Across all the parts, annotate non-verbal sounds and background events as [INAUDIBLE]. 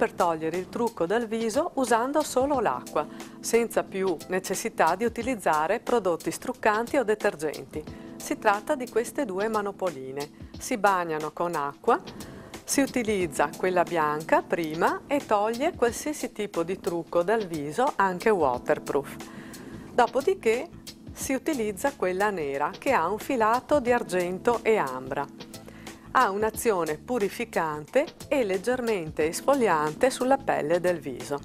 per togliere il trucco dal viso usando solo l'acqua, senza più necessità di utilizzare prodotti struccanti o detergenti. Si tratta di queste due manopoline. Si bagnano con acqua, si utilizza quella bianca prima e toglie qualsiasi tipo di trucco dal viso, anche waterproof. Dopodiché si utilizza quella nera che ha un filato di argento e ambra ha un'azione purificante e leggermente esfoliante sulla pelle del viso.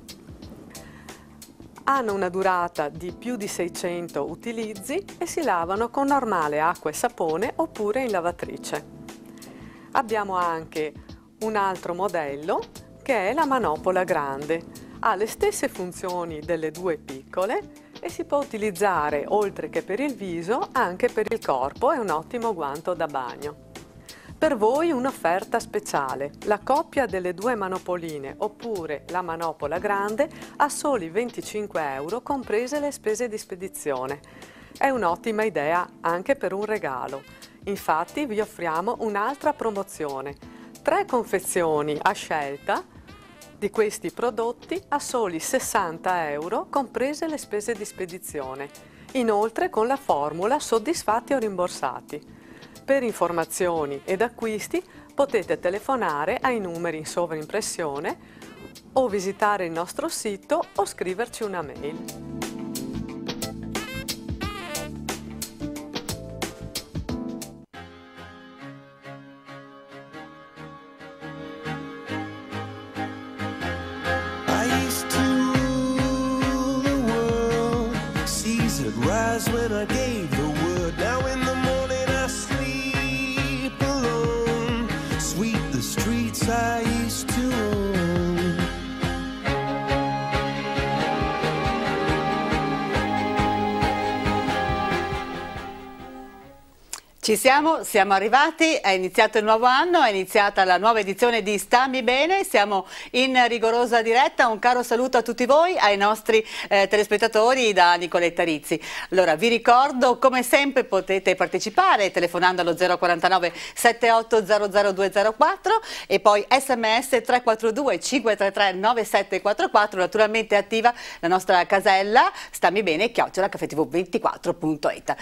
Hanno una durata di più di 600 utilizzi e si lavano con normale acqua e sapone oppure in lavatrice. Abbiamo anche un altro modello che è la manopola grande. Ha le stesse funzioni delle due piccole e si può utilizzare oltre che per il viso anche per il corpo, è un ottimo guanto da bagno. Per voi un'offerta speciale, la coppia delle due manopoline oppure la manopola grande a soli 25 euro comprese le spese di spedizione. È un'ottima idea anche per un regalo. Infatti vi offriamo un'altra promozione, tre confezioni a scelta di questi prodotti a soli 60 euro comprese le spese di spedizione, inoltre con la formula soddisfatti o rimborsati. Per informazioni ed acquisti potete telefonare ai numeri in sovraimpressione o visitare il nostro sito o scriverci una mail. siamo, siamo arrivati, è iniziato il nuovo anno, è iniziata la nuova edizione di Stammi Bene, siamo in rigorosa diretta, un caro saluto a tutti voi, ai nostri eh, telespettatori da Nicoletta Rizzi. Allora vi ricordo come sempre potete partecipare telefonando allo 049 7800204 e poi sms 342 533 9744, naturalmente attiva la nostra casella stammi bene chiocciola, chiocciolacaffetv24.it.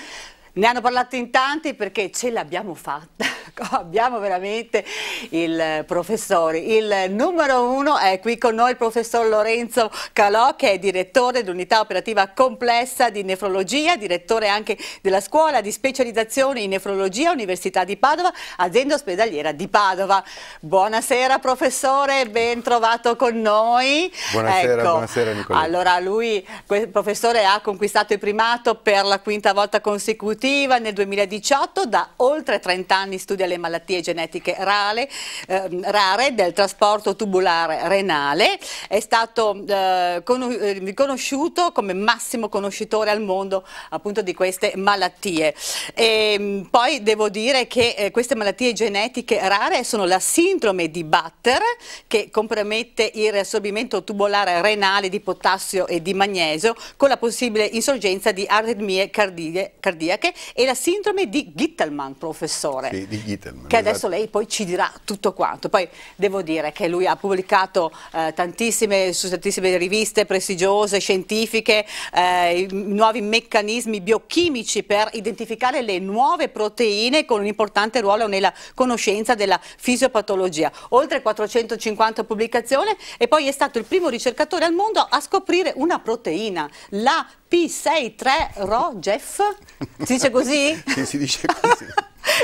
Ne hanno parlato in tanti perché ce l'abbiamo fatta. Ecco, [LAUGHS] abbiamo veramente il professore. Il numero uno è qui con noi il professor Lorenzo Calò che è direttore dell'unità operativa complessa di nefrologia, direttore anche della scuola di specializzazione in nefrologia Università di Padova, azienda ospedaliera di Padova. Buonasera professore, ben trovato con noi. Buonasera, ecco. buonasera Nicolò. Allora lui, il professore ha conquistato il primato per la quinta volta consecutiva nel 2018, da oltre 30 anni studia delle malattie genetiche rare, eh, rare del trasporto tubulare renale, è stato eh, eh, riconosciuto come massimo conoscitore al mondo appunto di queste malattie. E, ehm, poi devo dire che eh, queste malattie genetiche rare sono la sindrome di Butter che compromette il riassorbimento tubolare renale di potassio e di magnesio con la possibile insorgenza di arritmie cardiache e la sindrome di Gittelman, professore. Sì, di Gittelman. Che adesso lei poi ci dirà tutto quanto. Poi devo dire che lui ha pubblicato eh, tantissime, su tantissime riviste prestigiose, scientifiche, eh, nuovi meccanismi biochimici per identificare le nuove proteine con un importante ruolo nella conoscenza della fisiopatologia. Oltre 450 pubblicazioni e poi è stato il primo ricercatore al mondo a scoprire una proteina, la P63 ROGEF. Si dice così? [LAUGHS] sì, si dice così.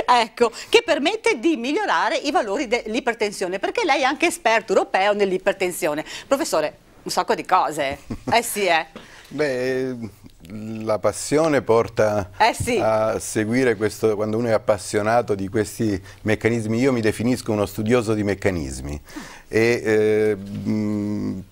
[LAUGHS] ecco, che permette di migliorare i valori dell'ipertensione, perché lei è anche esperto europeo nell'ipertensione. Professore, un sacco di cose. [LAUGHS] Eh sì, eh. Beh, la passione porta eh sì. a seguire questo, quando uno è appassionato di questi meccanismi. Io mi definisco uno studioso di meccanismi, e eh, mh,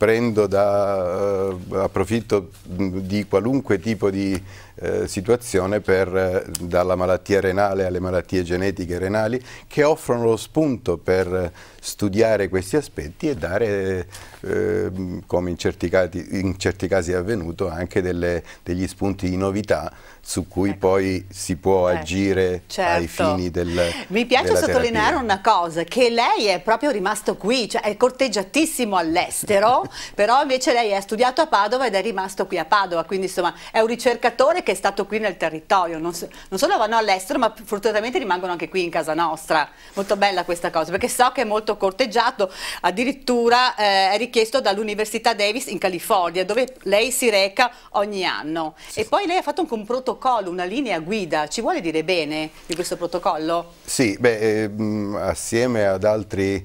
da, eh, approfitto di qualunque tipo di eh, situazione per, eh, dalla malattia renale alle malattie genetiche renali che offrono lo spunto per studiare questi aspetti e dare, eh, come in certi, casi, in certi, casi è avvenuto, anche delle, degli spunti di novità su cui ecco. poi si può eh, agire certo. ai fini del Mi piace sottolineare terapia. una cosa, che lei è proprio rimasto qui, cioè è corteggiatissimo all'estero, [LAUGHS] però invece lei ha studiato a Padova ed è rimasto qui a Padova, quindi insomma è un ricercatore che è stato qui nel territorio, non, non solo vanno all'estero ma fortunatamente rimangono anche qui in casa nostra, molto bella questa cosa, perché so che è molto corteggiato, addirittura eh, è richiesto dall'Università Davis in California, dove lei si reca ogni anno sì. e poi lei ha fatto un confronto protocollo, una linea guida, ci vuole dire bene di questo protocollo? Sì, beh, ehm, assieme ad altri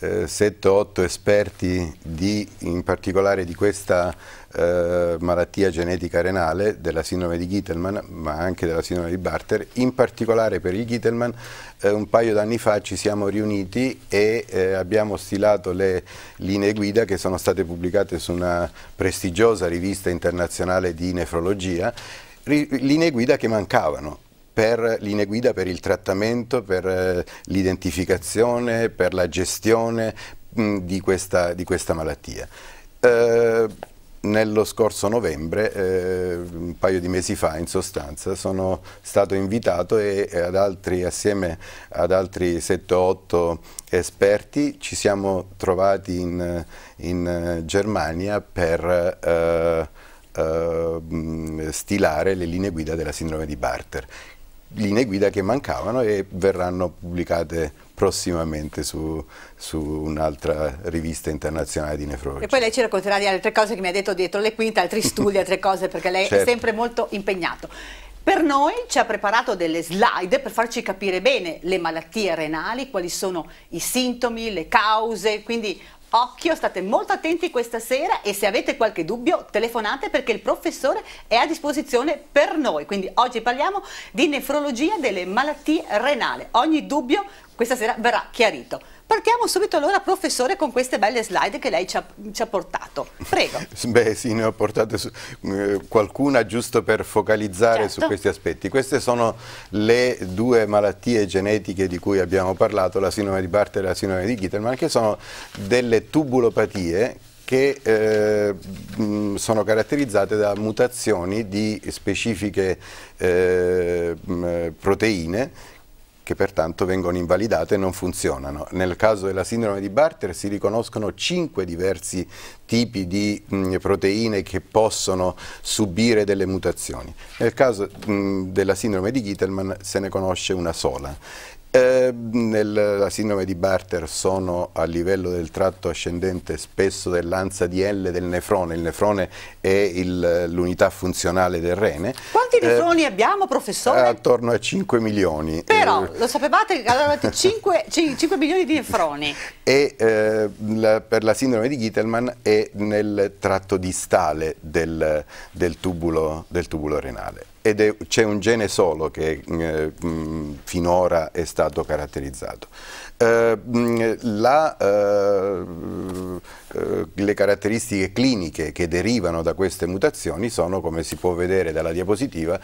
eh, 7-8 esperti di, in particolare di questa eh, malattia genetica renale, della sindrome di Gittelman, ma anche della sindrome di Barter, in particolare per il Gittelman eh, un paio d'anni fa ci siamo riuniti e eh, abbiamo stilato le linee guida che sono state pubblicate su una prestigiosa rivista internazionale di nefrologia linee guida che mancavano per linee guida per il trattamento, per eh, l'identificazione, per la gestione di, questa, di, questa, malattia. Eh, nello scorso novembre, eh, un paio di mesi fa in sostanza, sono stato invitato e, e ad altri, assieme ad altri 7-8 esperti ci siamo trovati in, in eh, Germania per... Eh, eh, stilare le linee guida della sindrome di Barter, linee guida che mancavano e verranno pubblicate prossimamente su, su un'altra rivista internazionale di nefrologia. E poi lei ci racconterà di altre cose che mi ha detto dietro le quinte, altri [LAUGHS] studi, altre cose, perché lei certo. è sempre molto impegnato. Per noi ci ha preparato delle slide per farci capire bene le malattie renali, quali sono i sintomi, le cause, quindi Occhio, state molto attenti questa sera e se avete qualche dubbio telefonate perché il professore è a disposizione per noi. Quindi oggi parliamo di nefrologia delle malattie renali. Ogni dubbio questa sera verrà chiarito. Partiamo subito allora, professore, con queste belle slide che lei ci ha, ci ha portato. Prego. [LAUGHS] Beh, sì, ne ho portate su, eh, qualcuna giusto per focalizzare certo. su questi aspetti. Queste sono le due malattie genetiche di cui abbiamo parlato, la sinome di Barter e la sinome di Gitterman, che sono delle tubulopatie che eh, mm, sono caratterizzate da mutazioni di specifiche eh, mm, proteine che pertanto vengono invalidate e non funzionano. Nel caso della sindrome di Barter si riconoscono cinque diversi tipi di mh, mm, proteine che possono subire delle mutazioni. Nel caso mh, mm, della sindrome di Gittelman se ne conosce una sola eh, nella sindrome di Barter sono a livello del tratto ascendente spesso dell'ansa di L del nefrone, il nefrone è l'unità funzionale del rene. Quanti ehm, nefroni eh, abbiamo professore? Attorno a 5 milioni. Però eh, lo sapevate che avevate 5, [LAUGHS] 5, milioni di nefroni? E eh, la, per la sindrome di Gittelman è nel tratto distale del, del, tubulo, del tubulo renale ed c'è un gene solo che eh, mh, finora è stato caratterizzato. Eh, la, eh, eh, le caratteristiche cliniche che derivano da queste mutazioni sono, come si può vedere dalla diapositiva,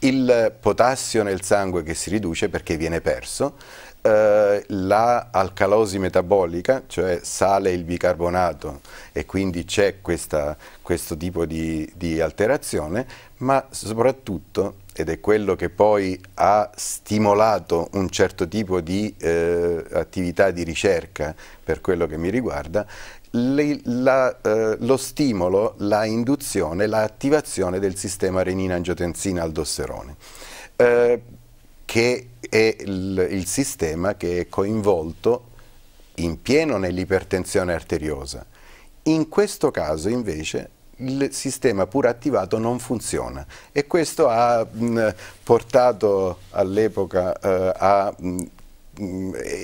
il potassio nel sangue che si riduce perché viene perso, eh, la alcalosi metabolica, cioè sale il bicarbonato e quindi c'è questo tipo di, di alterazione, ma soprattutto ed è quello che poi ha stimolato un certo tipo di eh, attività di ricerca per quello che mi riguarda, le, la, eh, lo stimolo, la induzione, l'attivazione del sistema renina-angiotensina-aldosserone, eh, che è il, il sistema che è coinvolto in pieno nell'ipertensione arteriosa. In questo caso invece il sistema pur attivato non funziona e questo ha mh, portato all'epoca eh, a mh,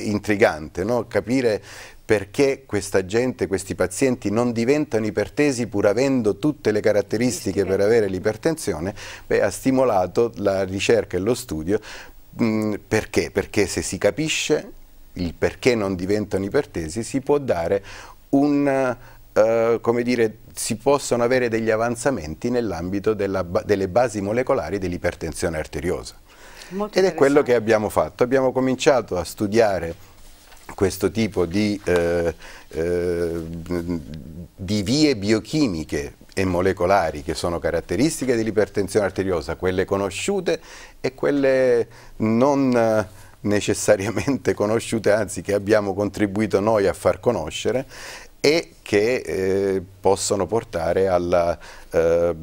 intrigante no? capire perché questa gente, questi pazienti non diventano ipertesi pur avendo tutte le caratteristiche per avere l'ipertensione, ha stimolato la ricerca e lo studio Mm, perché? Perché se si capisce il perché non diventano ipertesi si può dare un... Uh, come dire, si possono avere degli avanzamenti nell'ambito ba delle basi molecolari dell'ipertensione arteriosa. Molto Ed è quello che abbiamo fatto. Abbiamo cominciato a studiare questo tipo di, eh, eh, di vie biochimiche e molecolari che sono caratteristiche dell'ipertensione arteriosa, quelle conosciute e quelle non eh, necessariamente conosciute, anzi che abbiamo contribuito noi a far conoscere e che eh, possono portare alla, eh,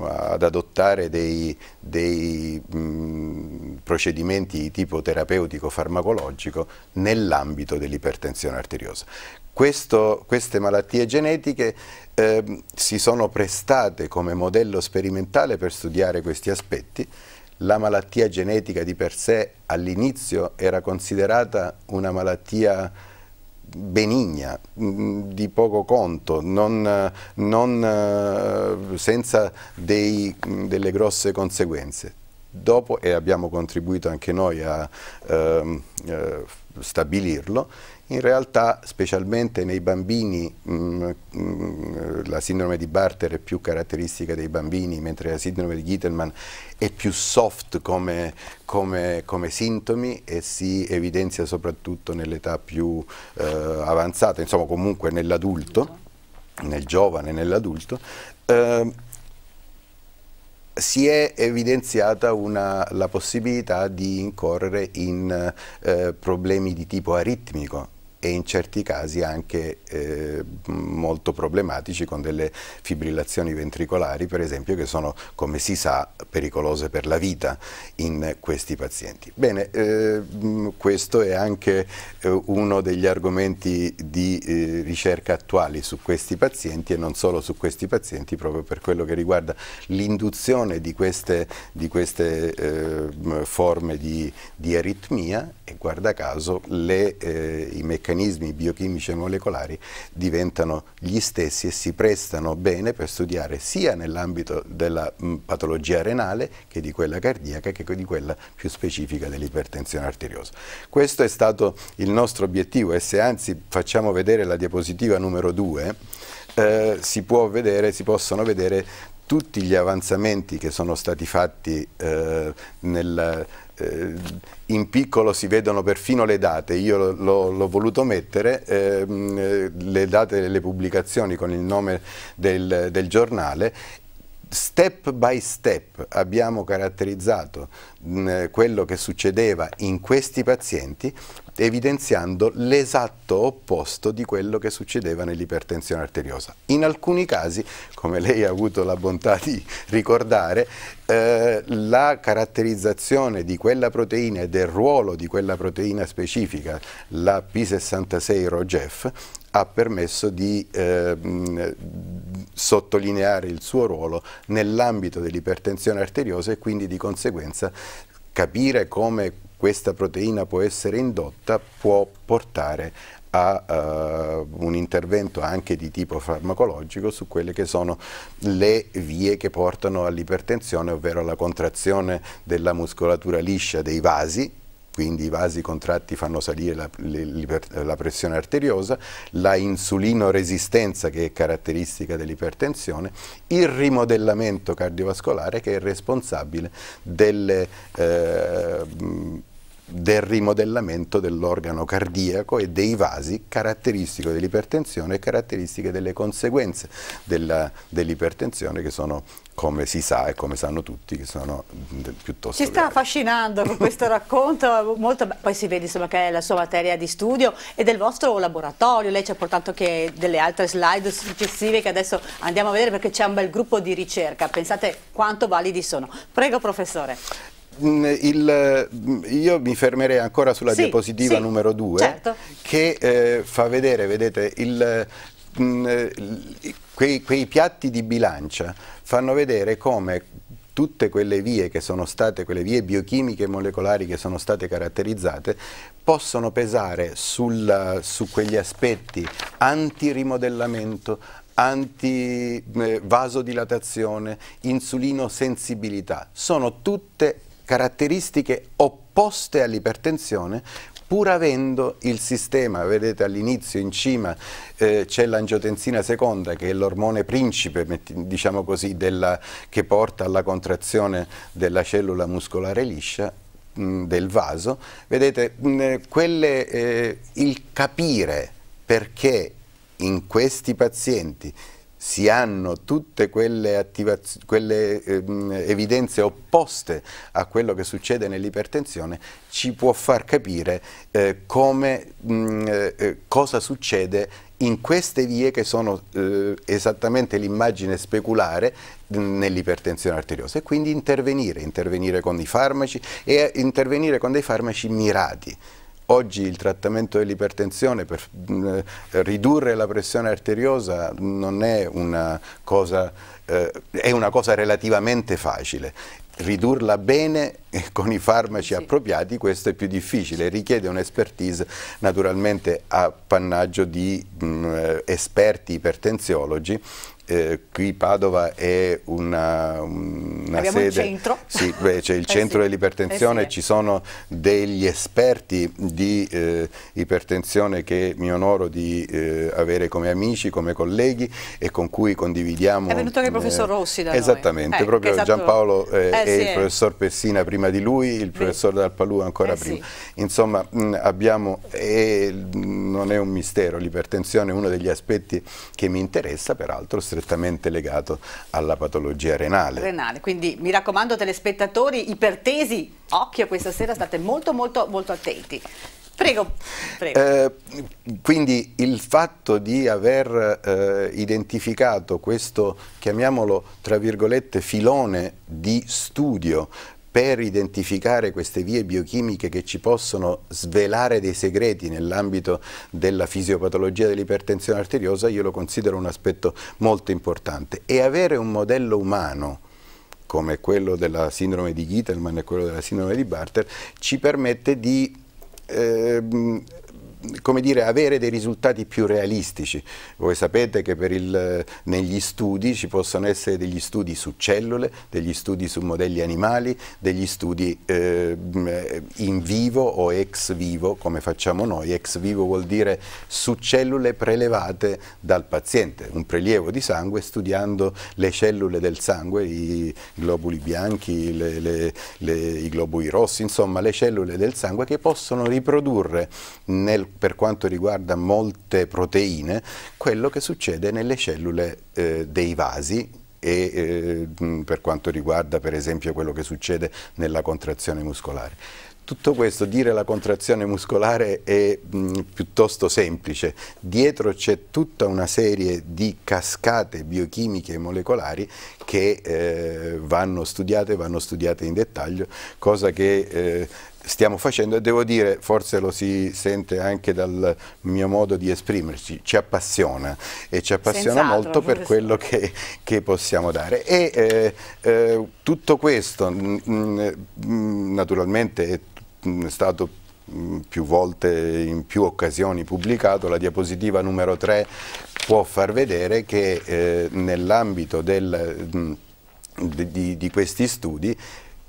ad adottare dei, dei mh, mm, procedimenti di tipo terapeutico-farmacologico nell'ambito dell'ipertensione arteriosa. Questo, queste malattie genetiche eh, si sono prestate come modello sperimentale per studiare questi aspetti. La malattia genetica di per sé all'inizio era considerata una malattia benigna, mm, mm, di poco conto, non, non eh, senza dei, mm, delle grosse conseguenze. Dopo, e abbiamo contribuito anche noi a ehm, eh, stabilirlo, in realtà, specialmente nei bambini, mh, mm, mh, mm, la sindrome di Barter è più caratteristica dei bambini, mentre la sindrome di Gittelman è più soft come, come, come sintomi e si evidenzia soprattutto nell'età più eh, avanzata, insomma comunque nell'adulto, nel giovane, nell'adulto. Eh, si è evidenziata una, la possibilità di incorrere in eh, problemi di tipo aritmico, e in certi casi anche eh, molto problematici con delle fibrillazioni ventricolari per esempio che sono come si sa pericolose per la vita in questi pazienti. Bene, eh, mm, questo è anche eh, uno degli argomenti di eh, ricerca attuali su questi pazienti e non solo su questi pazienti proprio per quello che riguarda l'induzione di queste, di queste eh, forme di, di, aritmia e guarda caso le, eh, i meccanismi meccanismi biochimici e molecolari diventano gli stessi e si prestano bene per studiare sia nell'ambito della patologia renale che di quella cardiaca che di quella più specifica dell'ipertensione arteriosa. Questo è stato il nostro obiettivo e se anzi facciamo vedere la diapositiva numero 2 eh, si, vedere, si possono vedere tutti gli avanzamenti che sono stati fatti eh, nel eh, in piccolo si vedono perfino le date, io l'ho voluto mettere, ehm, le date delle pubblicazioni con il nome del, del giornale step by step abbiamo caratterizzato mh, mm, quello che succedeva in questi pazienti evidenziando l'esatto opposto di quello che succedeva nell'ipertensione arteriosa. In alcuni casi, come lei ha avuto la bontà di ricordare, eh, la caratterizzazione di quella proteina e del ruolo di quella proteina specifica, la P66 ROGEF, ha permesso di eh, sottolineare il suo ruolo nell'ambito dell'ipertensione arteriosa e quindi di conseguenza capire come questa proteina può essere indotta può portare a uh, un intervento anche di tipo farmacologico su quelle che sono le vie che portano all'ipertensione, ovvero alla contrazione della muscolatura liscia dei vasi, quindi i vasi contratti fanno salire la, la pressione arteriosa, la insulinoresistenza che è caratteristica dell'ipertensione, il rimodellamento cardiovascolare che è responsabile delle... Eh, del rimodellamento dell'organo cardiaco e dei vasi caratteristico dell'ipertensione e caratteristiche delle conseguenze dell'ipertensione che sono come si sa e come sanno tutti che sono piuttosto Ci sta affascinando con questo [LAUGHS] racconto, molto, poi si vede insomma, che è la sua materia di studio e del vostro laboratorio, lei ci ha portato anche delle altre slide successive che adesso andiamo a vedere perché c'è un bel gruppo di ricerca, pensate quanto validi sono. Prego professore. Mm, il, mm, io mi fermerei ancora sulla sì, diapositiva sì, numero 2 certo. che eh, fa vedere, vedete, il, mh, mm, quei, quei piatti di bilancia fanno vedere come tutte quelle vie che sono state, quelle vie biochimiche e molecolari che sono state caratterizzate, possono pesare sul, su quegli aspetti antirimodellamento, anti-vasodilatazione, eh, sensibilità. Sono tutte caratteristiche opposte all'ipertensione pur avendo il sistema, vedete all'inizio in cima eh, c'è l'angiotensina seconda che è l'ormone principe diciamo così, della, che porta alla contrazione della cellula muscolare liscia del vaso, vedete mh, quelle, eh, il capire perché in questi pazienti si hanno tutte quelle, quelle ehm, evidenze opposte a quello che succede nell'ipertensione, ci può far capire eh, come, mh, mm, eh, eh, cosa succede in queste vie che sono eh, esattamente l'immagine speculare mm, nell'ipertensione arteriosa e quindi intervenire, intervenire con i farmaci e intervenire con dei farmaci mirati. Oggi il trattamento dell'ipertensione per mh, eh, ridurre la pressione arteriosa non è una cosa, eh, è una cosa relativamente facile ridurla bene [LAUGHS] con i farmaci sì. appropriati questo è più difficile, richiede un'expertise naturalmente a pannaggio di mh, mm, eh, esperti ipertensiologi eh, qui Padova è una, una Abbiamo sede... Abbiamo il centro. Sì, c'è il [LAUGHS] eh centro sì. dell'ipertensione, eh sì. ci sono degli esperti di eh, ipertensione che mi onoro di eh, avere come amici, come colleghi e con cui condividiamo... È venuto anche il eh, professor Rossi da Esattamente, proprio esatto. Giampaolo e il professor Pessina prima di lui, il professor Dalpalù ancora prima. Sì. Insomma, mh, abbiamo, e, non è un mistero, l'ipertensione è uno degli aspetti che mi interessa, peraltro, stressante strettamente legato alla patologia renale. renale. Quindi mi raccomando telespettatori, ipertesi, occhio questa sera, state molto molto molto attenti. Prego. Prego. Eh, quindi il fatto di aver eh, identificato questo, chiamiamolo tra virgolette, filone di studio per identificare queste vie biochimiche che ci possono svelare dei segreti nell'ambito della fisiopatologia dell'ipertensione arteriosa, io lo considero un aspetto molto importante. E avere un modello umano come quello della sindrome di Gittelman e quello della sindrome di Barter, ci permette di eh, come dire, avere dei risultati più realistici. Voi sapete che il, negli studi ci possono essere degli studi su cellule, degli studi su modelli animali, degli studi eh, in vivo o ex vivo, come facciamo noi. Ex vivo vuol dire su cellule prelevate dal paziente, un prelievo di sangue studiando le cellule del sangue, i globuli bianchi, le, le, le, i globuli rossi, insomma le cellule del sangue che possono riprodurre nel per quanto riguarda molte proteine quello che succede nelle cellule eh, dei vasi e eh, mm, per quanto riguarda per esempio quello che succede nella contrazione muscolare. Tutto questo, dire la contrazione muscolare è mh, mm, piuttosto semplice, dietro c'è tutta una serie di cascate biochimiche e molecolari che eh, vanno studiate, vanno studiate in dettaglio, cosa che eh, stiamo facendo e devo dire, forse lo si sente anche dal mio modo di esprimerci, ci appassiona e ci appassiona Senz'altro, molto per quello che, che, possiamo dare. E eh, eh, tutto questo mm, mm, naturalmente è, mm, stato più volte in più occasioni pubblicato, la diapositiva numero 3 può far vedere che eh, nell'ambito di, di questi studi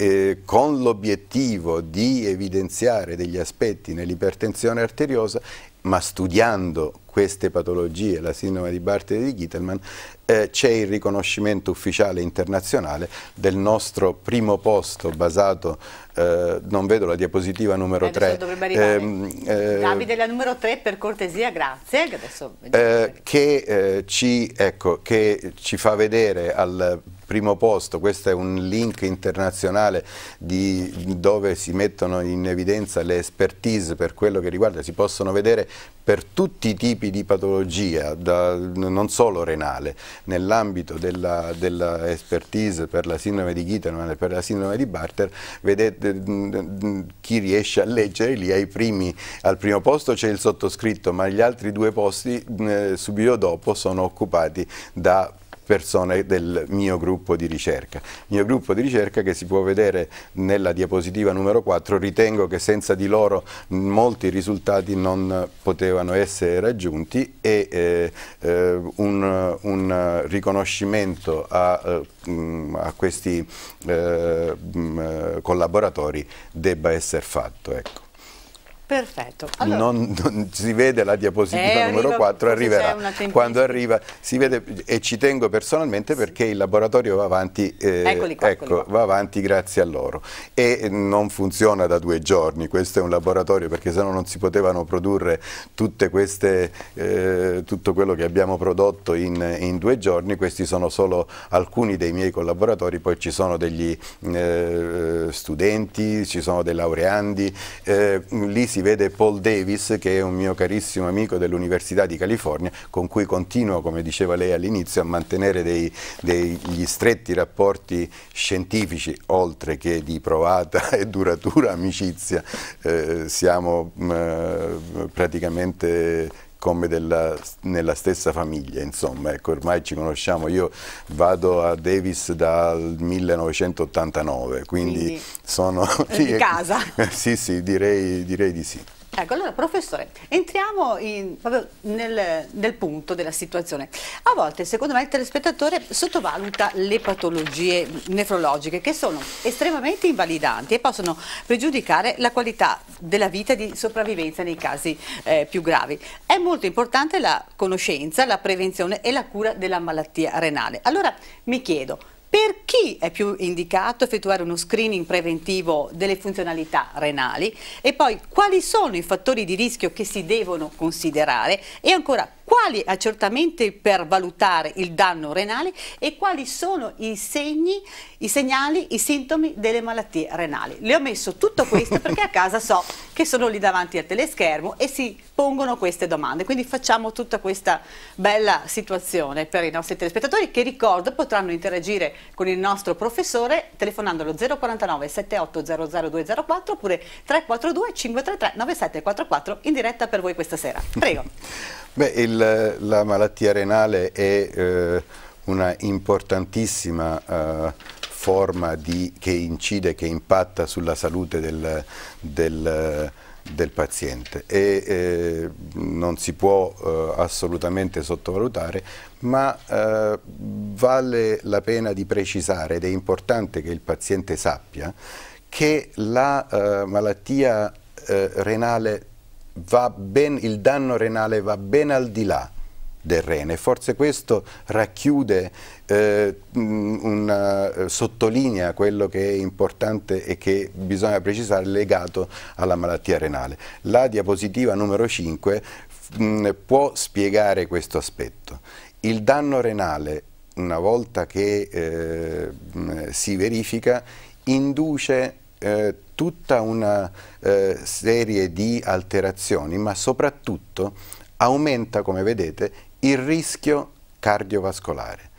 eh, con l'obiettivo di evidenziare degli aspetti nell'ipertensione arteriosa, ma studiando queste patologie, la sindrome di Barthe e di Gittelman, eh, c'è il riconoscimento ufficiale internazionale del nostro primo posto basato, eh, non vedo la diapositiva numero 3. Ehm, eh, Davide, la numero 3 per cortesia, grazie. Adesso... Eh, che, eh, ci, ecco, che ci fa vedere al primo posto, questo è un link internazionale di, dove si mettono in evidenza le expertise per quello che riguarda, si possono vedere per tutti i tipi di patologia, da, non solo renale, nell'ambito dell'expertise della, per la sindrome di Gitterman e per la sindrome di Barter, vedete mm, mm, chi riesce a leggere lì primi, al primo posto c'è il sottoscritto, ma gli altri due posti eh, subito dopo sono occupati da persone del mio gruppo di ricerca. Il mio gruppo di ricerca che si può vedere nella diapositiva numero 4, ritengo che senza di loro molti risultati non potevano essere raggiunti e eh, eh, un, un, riconoscimento a, eh, mm, a questi eh, mm, eh, collaboratori debba essere fatto. Ecco. Perfetto. Allora. Non, non, si vede la diapositiva eh, numero 4, arriverà. Quando arriva si vede e ci tengo personalmente perché il laboratorio va avanti, eh, qua, ecco, va avanti grazie a loro e non funziona da due giorni, questo è un laboratorio perché sennò non si potevano produrre queste, eh, tutto quello che abbiamo prodotto in, in, due giorni, questi sono solo alcuni dei miei collaboratori, poi ci sono degli eh, studenti, ci sono dei laureandi, eh, lì si vede Paul Davis che è un mio carissimo amico dell'Università di California con cui continuo, come diceva lei all'inizio, a mantenere dei, degli stretti rapporti scientifici oltre che di provata [LAUGHS] e duratura amicizia. Eh, siamo mh, eh, praticamente come della, nella stessa famiglia, insomma, ecco, ormai ci conosciamo, io vado a Davis dal 1989, quindi, quindi sono... [LAUGHS] Di [LAUGHS] casa? sì, sì, direi, direi di sì. Ecco, allora professore, entriamo in, proprio nel, nel, punto della situazione. A volte, secondo me, il telespettatore sottovaluta le patologie nefrologiche che sono estremamente invalidanti e possono pregiudicare la qualità della vita e di sopravvivenza nei casi eh, più gravi. È molto importante la conoscenza, la prevenzione e la cura della malattia renale. Allora mi chiedo, per chi è più indicato effettuare uno screening preventivo delle funzionalità renali e poi quali sono i fattori di rischio che si devono considerare e ancora quali accertamenti eh, per valutare il danno renale e quali sono i segni, i segnali, i sintomi delle malattie renali. Le ho messo tutto questo [LAUGHS] perché a casa so che sono lì davanti al teleschermo e si pongono queste domande, quindi facciamo tutta questa bella situazione per i nostri telespettatori che ricordo potranno interagire con il nostro professore telefonando allo 049 7800 204 oppure 342 533 9744 in diretta per voi questa sera. Prego. [LAUGHS] Beh, il, la malattia renale è eh, una importantissima eh, forma di, che incide, che impatta sulla salute del, del, del paziente e eh, non si può eh, assolutamente sottovalutare, ma eh, vale la pena di precisare ed è importante che il paziente sappia che la eh, malattia renale ben, il danno renale va ben al di là del rene. Forse questo racchiude, eh, una, eh, sottolinea quello che è importante e che bisogna precisare legato alla malattia renale. La diapositiva numero 5 mh, può spiegare questo aspetto. Il danno renale, una volta che eh, si verifica, induce eh, tutta una eh, serie di alterazioni, ma soprattutto aumenta, come vedete, il rischio cardiovascolare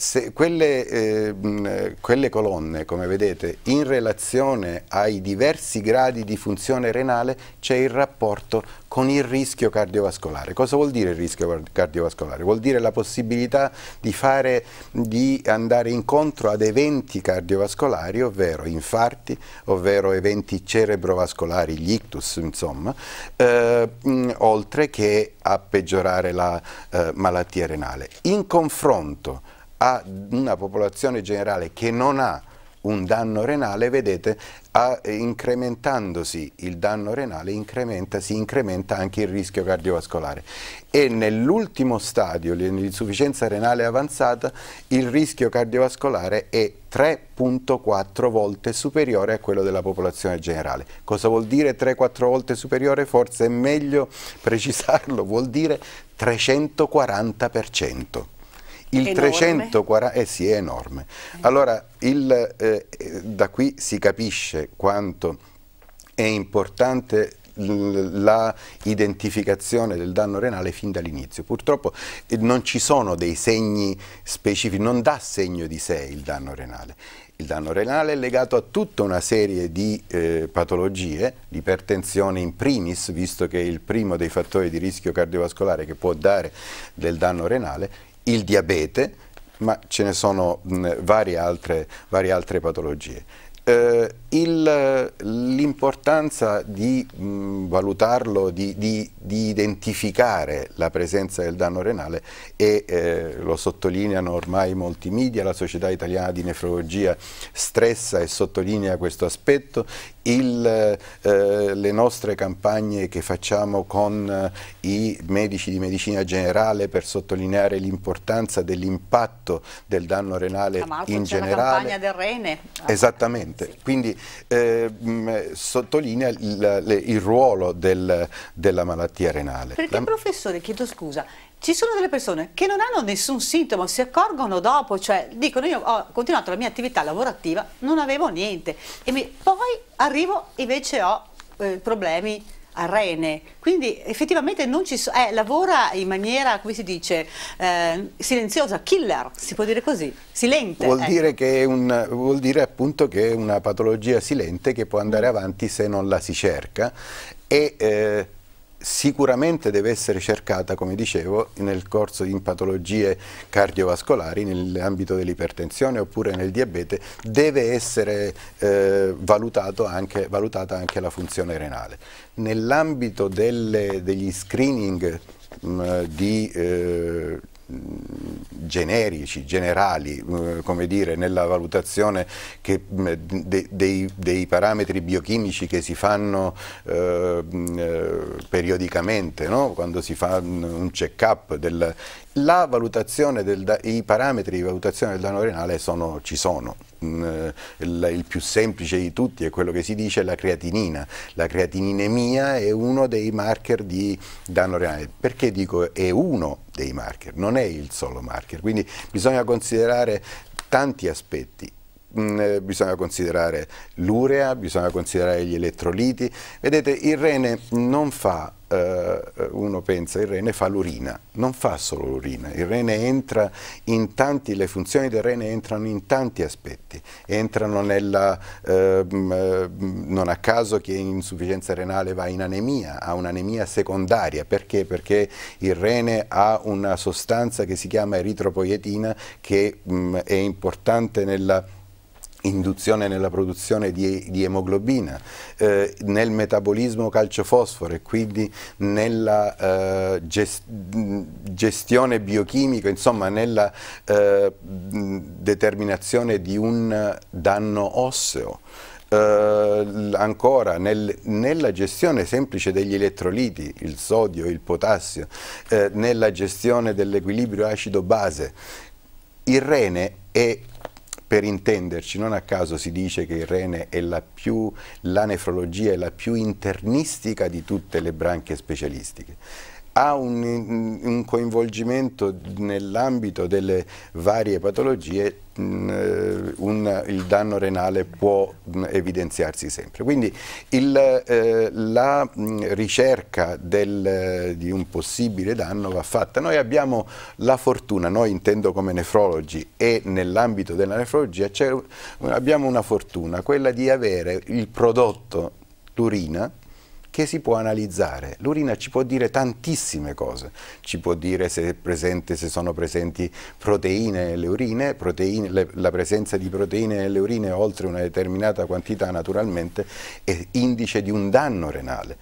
se quelle, eh, quelle, colonne, come vedete, in relazione ai diversi gradi di funzione renale c'è il rapporto con il rischio cardiovascolare. Cosa vuol dire il rischio cardiovascolare? Vuol dire la possibilità di, fare, di andare incontro ad eventi cardiovascolari, ovvero infarti, ovvero eventi cerebrovascolari, gli ictus, insomma, eh, oltre che a peggiorare la eh, malattia renale. In confronto a una popolazione generale che non ha un danno renale, vedete, a, eh, incrementandosi il danno renale incrementa, si incrementa anche il rischio cardiovascolare e nell'ultimo stadio, l'insufficienza renale avanzata, il rischio cardiovascolare è 3.4 volte superiore a quello della popolazione generale. Cosa vuol dire 3-4 volte superiore? Forse è meglio [LAUGHS] precisarlo, vuol dire 340%. Il 340, eh sì, è enorme. Allora, il, eh, da qui si capisce quanto è importante la identificazione del danno renale fin dall'inizio. Purtroppo eh, non ci sono dei segni specifici, non dà segno di sé il danno renale. Il danno renale è legato a tutta una serie di eh, patologie, l'ipertensione in primis, visto che è il primo dei fattori di rischio cardiovascolare che può dare del danno renale, il diabete, ma ce ne sono mh, varie, altre, varie altre patologie eh, l'importanza di mh, valutarlo, di, di, di, identificare la presenza del danno renale e eh, lo sottolineano ormai molti media, la Società Italiana di Nefrologia stressa e sottolinea questo aspetto, il, eh, le nostre campagne che facciamo con eh, i medici di medicina generale per sottolineare l'importanza dell'impatto del danno renale ah, in generale. La campagna del rene. Esattamente Esattamente, quindi eh, sottolinea il, il ruolo del, della malattia renale. Perché La... professore, chiedo scusa, ci sono delle persone che non hanno nessun sintomo, si accorgono dopo, cioè dicono io ho continuato la mia attività lavorativa, non avevo niente, e mi, poi arrivo invece ho eh, problemi arene, quindi effettivamente non ci so, eh, lavora in maniera, come si dice, eh, silenziosa, killer, si può dire così, silente. Vuol, ecco. dire, che è un, vuol dire appunto che è una patologia silente che può andare avanti se non la si cerca e eh, sicuramente deve essere cercata, come dicevo, nel corso di patologie cardiovascolari, nell'ambito dell'ipertensione oppure nel diabete, deve essere eh, anche, valutata anche la funzione renale. Nell'ambito degli screening mh, di eh, Mm, generici, generali, eh, come dire, nella valutazione che, mm, de, dei, dei, parametri biochimici che si fanno eh, mm, eh periodicamente, no? quando si fa un check-up la valutazione del, i parametri di valutazione del danno renale sono, ci sono mh, mm, il, più semplice di tutti è quello che si dice la creatinina. La creatininemia è uno dei marker di danno renale. Perché dico è uno dei marker, non è il solo marker, quindi bisogna considerare tanti aspetti Mm, eh, bisogna considerare l'urea, bisogna considerare gli elettroliti. Vedete, il rene non fa eh, uno pensa, il rene fa l'urina, non fa solo l'urina, il rene entra in tanti, le funzioni del rene entrano in tanti aspetti, entrano nella, eh, mm, eh non a caso chi è in insufficienza renale va in anemia, ha un'anemia secondaria, perché? Perché il rene ha una sostanza che si chiama eritropoietina che mh, mm, è importante nella induzione nella produzione di, di emoglobina, eh, nel metabolismo calciofosforo e quindi nella eh, gest gestione biochimica, insomma nella eh, determinazione di un danno osseo. Uh, ancora nel, nella gestione semplice degli elettroliti, il sodio, il potassio, uh, nella gestione dell'equilibrio acido-base, il rene è per intenderci, non a caso si dice che il rene è la, più, la nefrologia è la più internistica di tutte le branche specialistiche ha un, un coinvolgimento nell'ambito delle varie patologie mm, eh, un, il danno renale può mm, evidenziarsi sempre. Quindi il, eh, la mm, ricerca del, di un possibile danno va fatta. Noi abbiamo la fortuna, noi intendo come nefrologi e nell'ambito della nefrologia abbiamo una fortuna, quella di avere il prodotto l'urina che si può analizzare. L'urina ci può dire tantissime cose, ci può dire se, presente, se sono presenti proteine nelle urine, proteine, le, la presenza di proteine nelle urine oltre una determinata quantità naturalmente è indice di un danno renale.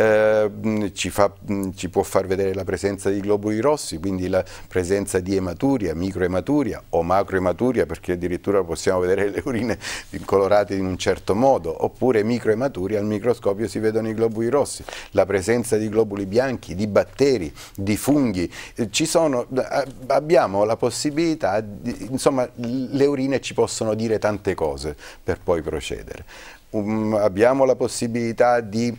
Ehm, ci, fa, mm, ci, può far vedere la presenza di globuli rossi, quindi la presenza di ematuria, microematuria o macroematuria, perché addirittura possiamo vedere le urine colorate in un certo modo, oppure microematuria, al microscopio si vedono i globuli rossi, la presenza di globuli bianchi, di batteri, di funghi, eh, sono, eh, abbiamo la possibilità, di, insomma le urine ci possono dire tante cose per poi procedere. Um, abbiamo la possibilità di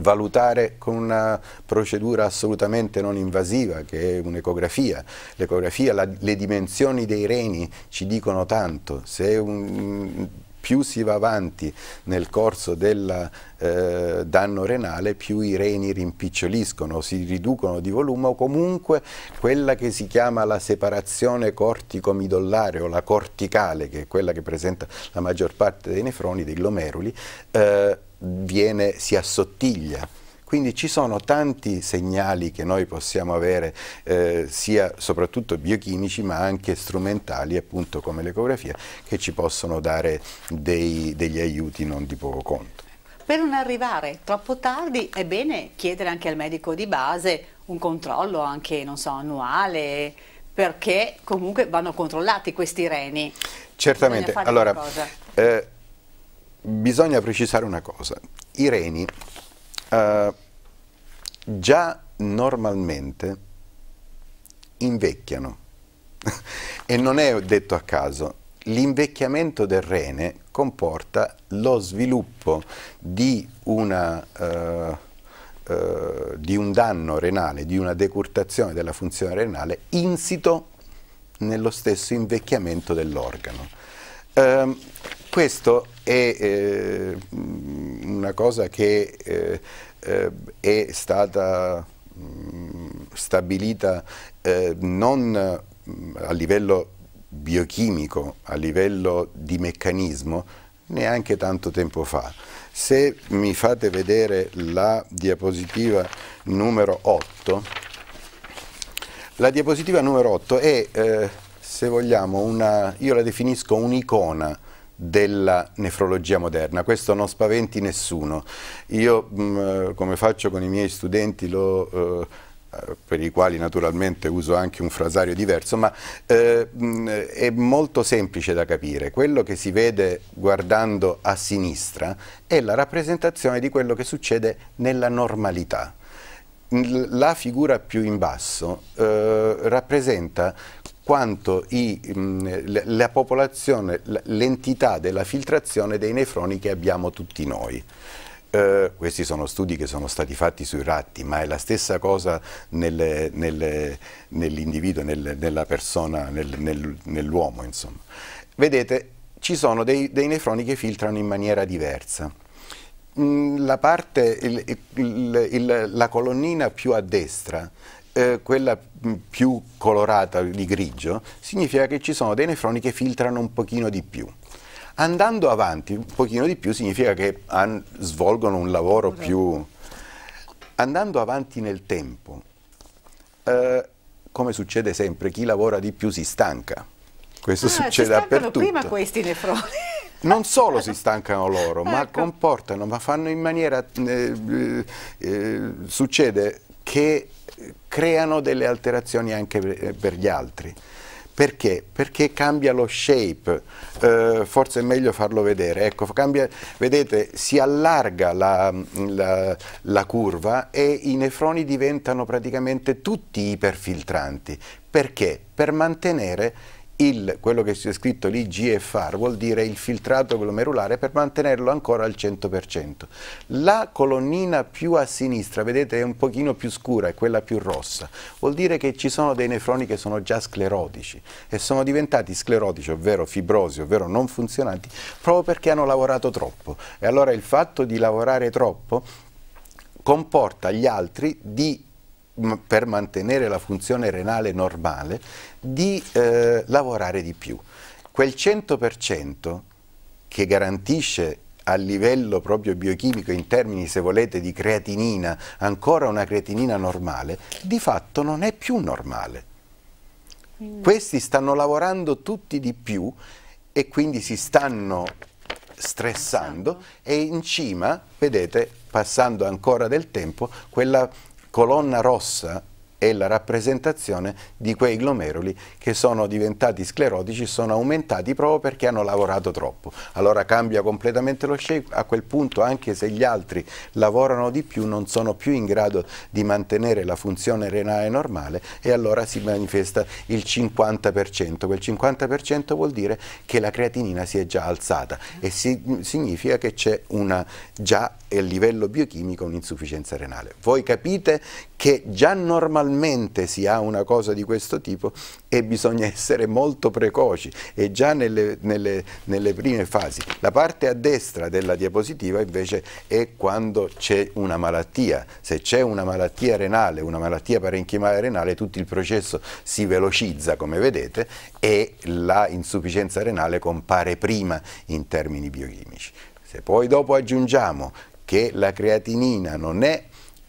valutare con una procedura assolutamente non invasiva che è un'ecografia. L'ecografia, le dimensioni dei reni ci dicono tanto, se un, più si va avanti nel corso del eh, danno renale, più i reni rimpiccioliscono, si riducono di volume o comunque quella che si chiama la separazione cortico-midollare o la corticale, che è quella che presenta la maggior parte dei nefroni, dei glomeruli, eh, viene, si assottiglia. Quindi ci sono tanti segnali che noi possiamo avere, eh, sia soprattutto biochimici, ma anche strumentali, appunto come l'ecografia, che ci possono dare dei, degli aiuti non di poco conto. Per non arrivare troppo tardi è bene chiedere anche al medico di base un controllo anche, non so, annuale, perché comunque vanno controllati questi reni. Certamente, allora, eh, bisogna precisare una cosa. I reni eh, già normalmente invecchiano [LAUGHS] e non è detto a caso. L'invecchiamento del rene comporta lo sviluppo di, una, eh, eh, di un danno renale, di una decurtazione della funzione renale insito nello stesso invecchiamento dell'organo. Ehm, questo è eh, una cosa che eh, eh, è stata mh, mm, stabilita eh, non mh, mm, a livello biochimico, a livello di meccanismo, neanche tanto tempo fa. Se mi fate vedere la diapositiva numero 8, la diapositiva numero 8 è, eh, se vogliamo, una, io la definisco un'icona della nefrologia moderna. Questo non spaventi nessuno. Io, mh, mm, eh, come faccio con i miei studenti, lo... Eh, eh, per i quali naturalmente uso anche un frasario diverso, ma eh, mm, è molto semplice da capire. Quello che si vede guardando a sinistra è la rappresentazione di quello che succede nella normalità. La figura più in basso eh, rappresenta quanto i, mh, mm, la popolazione, l'entità della filtrazione dei nefroni che abbiamo tutti noi. Uh, questi sono studi che sono stati fatti sui ratti, ma è la stessa cosa nel, nel, nell'individuo, nel, nella persona, nell'uomo. Vedete, ci sono dei, dei, nefroni che filtrano in maniera diversa. Mm, la, parte, il, il, il, la colonnina più a destra eh, quella più colorata di grigio, significa che ci sono dei nefroni che filtrano un pochino di più. Andando avanti un pochino di più significa che svolgono un lavoro okay. più... Andando avanti nel tempo, eh, come succede sempre, chi lavora di più si stanca. Questo ah, succede dappertutto. prima questi nefroni. [LAUGHS] non solo si stancano loro, ecco. ma comportano, ma fanno in maniera... Eh, eh, eh succede che creano delle alterazioni anche eh, per gli altri. Perché? Perché cambia lo shape, eh, forse è meglio farlo vedere. Ecco, cambia, vedete, si allarga la, la, la, curva e i nefroni diventano praticamente tutti iperfiltranti. Perché? Per mantenere il, quello che c'è scritto lì GFR vuol dire il filtrato glomerulare per mantenerlo ancora al 100%. La colonnina più a sinistra, vedete, è un pochino più scura, è quella più rossa, vuol dire che ci sono dei nefroni che sono già sclerotici e sono diventati sclerotici, ovvero fibrosi, ovvero non funzionanti, proprio perché hanno lavorato troppo. E allora il fatto di lavorare troppo comporta gli altri di per mantenere la funzione renale normale, di eh, lavorare di più. Quel 100% che garantisce a livello proprio biochimico, in termini se volete di creatinina, ancora una creatinina normale, di fatto non è più normale. Mm. Questi stanno lavorando tutti di più e quindi si stanno stressando e in cima, vedete, passando ancora del tempo, quella colonna rossa è la rappresentazione di quei glomeruli che sono diventati sclerotici, sono aumentati proprio perché hanno lavorato troppo. Allora cambia completamente lo shape, a quel punto anche se gli altri lavorano di più non sono più in grado di mantenere la funzione renale normale e allora si manifesta il 50%. Quel 50% vuol dire che la creatinina si è già alzata e si, significa che c'è una già e a livello biochimico un'insufficienza renale. Voi capite che già normalmente si ha una cosa di questo tipo e bisogna essere molto precoci e già nelle, nelle, nelle prime fasi. La parte a destra della diapositiva invece è quando c'è una malattia. Se c'è una malattia renale, una malattia parenchimale renale, tutto il processo si velocizza come vedete e la insufficienza renale compare prima in termini biochimici. Se poi dopo aggiungiamo che la creatinina non è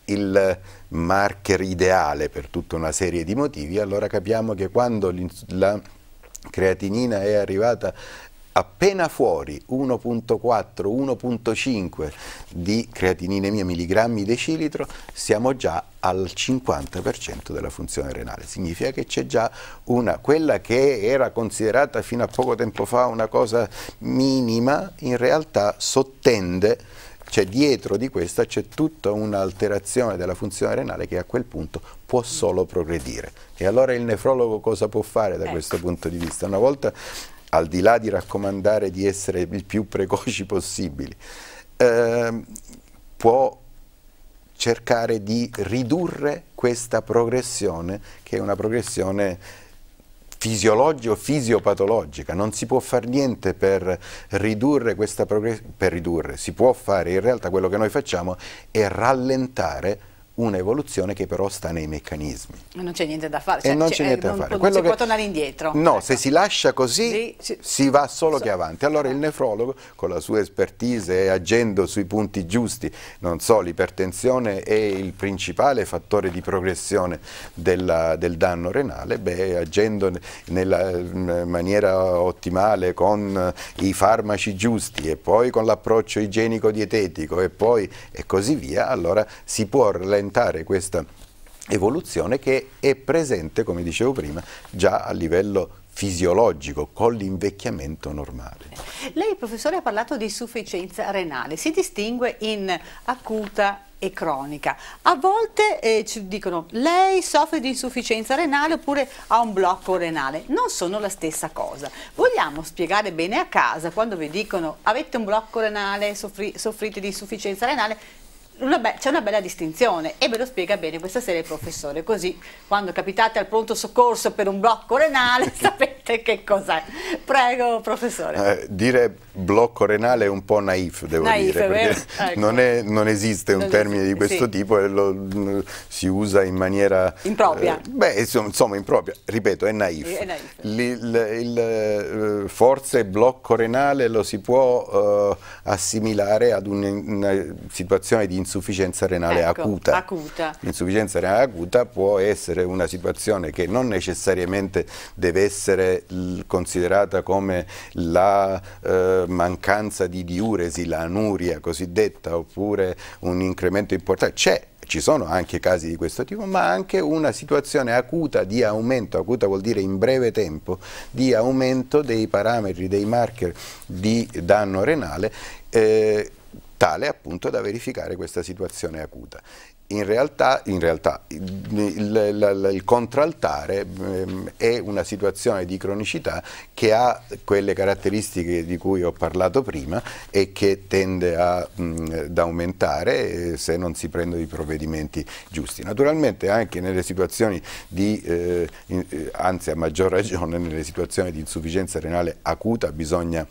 il marker ideale per tutta una serie di motivi, allora capiamo che quando la creatinina è arrivata appena fuori 1.4-1.5 di creatininemia milligrammi decilitro siamo già al 50% della funzione renale. Significa che c'è già una, quella che era considerata fino a poco tempo fa una cosa minima, in realtà sottende cioè dietro di questa c'è tutta un'alterazione della funzione renale che a quel punto può solo progredire. E allora il nefrologo cosa può fare da ecco. questo punto di vista? Una volta, al di là di raccomandare di essere il più precoci possibili, ehm, può cercare di ridurre questa progressione, che è una progressione fisiologica o fisiopatologica, non si può fare niente per ridurre questa progressione, per ridurre, si può fare in realtà quello che noi facciamo è rallentare un'evoluzione che però sta nei meccanismi. E non c'è niente da fare. Cioè, e non c'è eh, niente non da fare. Quello si che... può tornare indietro. No, ecco. se si lascia così si, si va solo so. che avanti. Allora il nefrologo, con la sua expertise e agendo sui punti giusti, non so, l'ipertensione è il principale fattore di progressione della, del danno renale, beh, agendo nella maniera ottimale con i farmaci giusti e poi con l'approccio igienico-dietetico e poi e così via, allora si può rallentare rallentare questa evoluzione che è presente, come dicevo prima, già a livello fisiologico con l'invecchiamento normale. Lei, professore, ha parlato di insufficienza renale, si distingue in acuta e cronica. A volte eh, ci dicono lei soffre di insufficienza renale oppure ha un blocco renale. Non sono la stessa cosa. Vogliamo spiegare bene a casa quando vi dicono avete un blocco renale, soffri soffrite di insufficienza renale, c'è una bella distinzione e ve lo spiega bene questa sera il professore, così quando capitate al pronto soccorso per un blocco renale [LAUGHS] sapete che cos'è. Prego professore. Eh, dire blocco renale è un po' naif, devo naif, dire, [LAUGHS] ecco. non, è, non, esiste un non termine esiste. di questo sì. tipo e lo si usa in maniera... Impropria. Eh, beh, insomma, impropria. Ripeto, è naif. È naif. Il, il, eh, il, forse blocco renale lo si può uh, assimilare ad un, una situazione di insufficienza renale ecco, acuta. acuta. L'insufficienza renale acuta può essere una situazione che non necessariamente deve essere considerata come la... Uh, mancanza di diuresi, l'anuria cosiddetta, oppure un incremento importante, c'è ci sono anche casi di questo tipo, ma anche una situazione acuta di aumento, acuta vuol dire in breve tempo, di aumento dei parametri, dei marker di danno renale, eh, tale appunto da verificare questa situazione acuta in realtà, in realtà il, il, il, contraltare ehm, è una situazione di cronicità che ha quelle caratteristiche di cui ho parlato prima e che tende mm, ad aumentare eh, se non si prendono i provvedimenti giusti. Naturalmente anche nelle situazioni di, eh, eh anzi a maggior ragione nelle situazioni di insufficienza renale acuta bisogna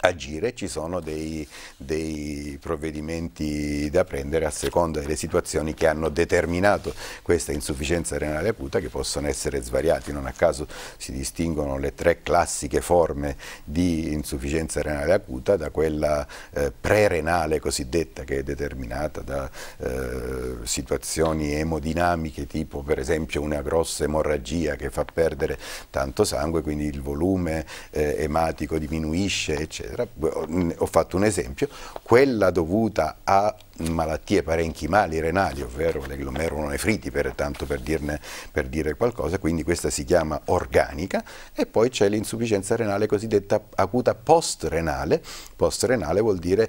agire, ci sono dei, dei, provvedimenti da prendere a seconda delle situazioni che hanno determinato questa insufficienza renale acuta che possono essere svariati, non a caso si distinguono le tre classiche forme di insufficienza renale acuta da quella eh, prerenale cosiddetta che è determinata da eh, situazioni emodinamiche tipo per esempio una grossa emorragia che fa perdere tanto sangue, quindi il volume eh, ematico diminuisce eccetera Boh, ho fatto un esempio, quella dovuta a malattie parenchimali renali, ovvero le glomerulonefriti, per, tanto per, dirne, per dire qualcosa, quindi questa si chiama organica, e poi c'è l'insufficienza renale cosiddetta acuta postrenale, postrenale vuol dire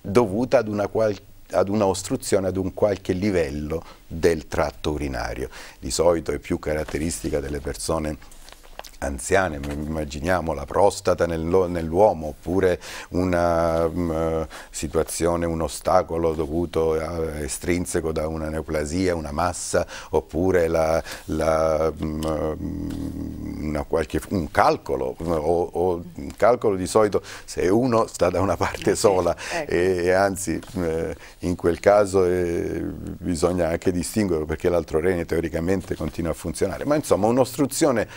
dovuta ad una qualche ad una ostruzione ad un qualche livello del tratto urinario. Di solito è più caratteristica delle persone anziane, immaginiamo la prostata nell'uomo oppure una mm, eh, situazione, un ostacolo dovuto a, estrinseco da una neoplasia, una massa oppure la, la, mh, mm, mm, qualche, un calcolo o, o, un calcolo di solito se uno sta da una parte sola ecco. e, anzi eh, in quel caso eh, bisogna anche distinguere perché l'altro rene teoricamente continua a funzionare, ma insomma un'ostruzione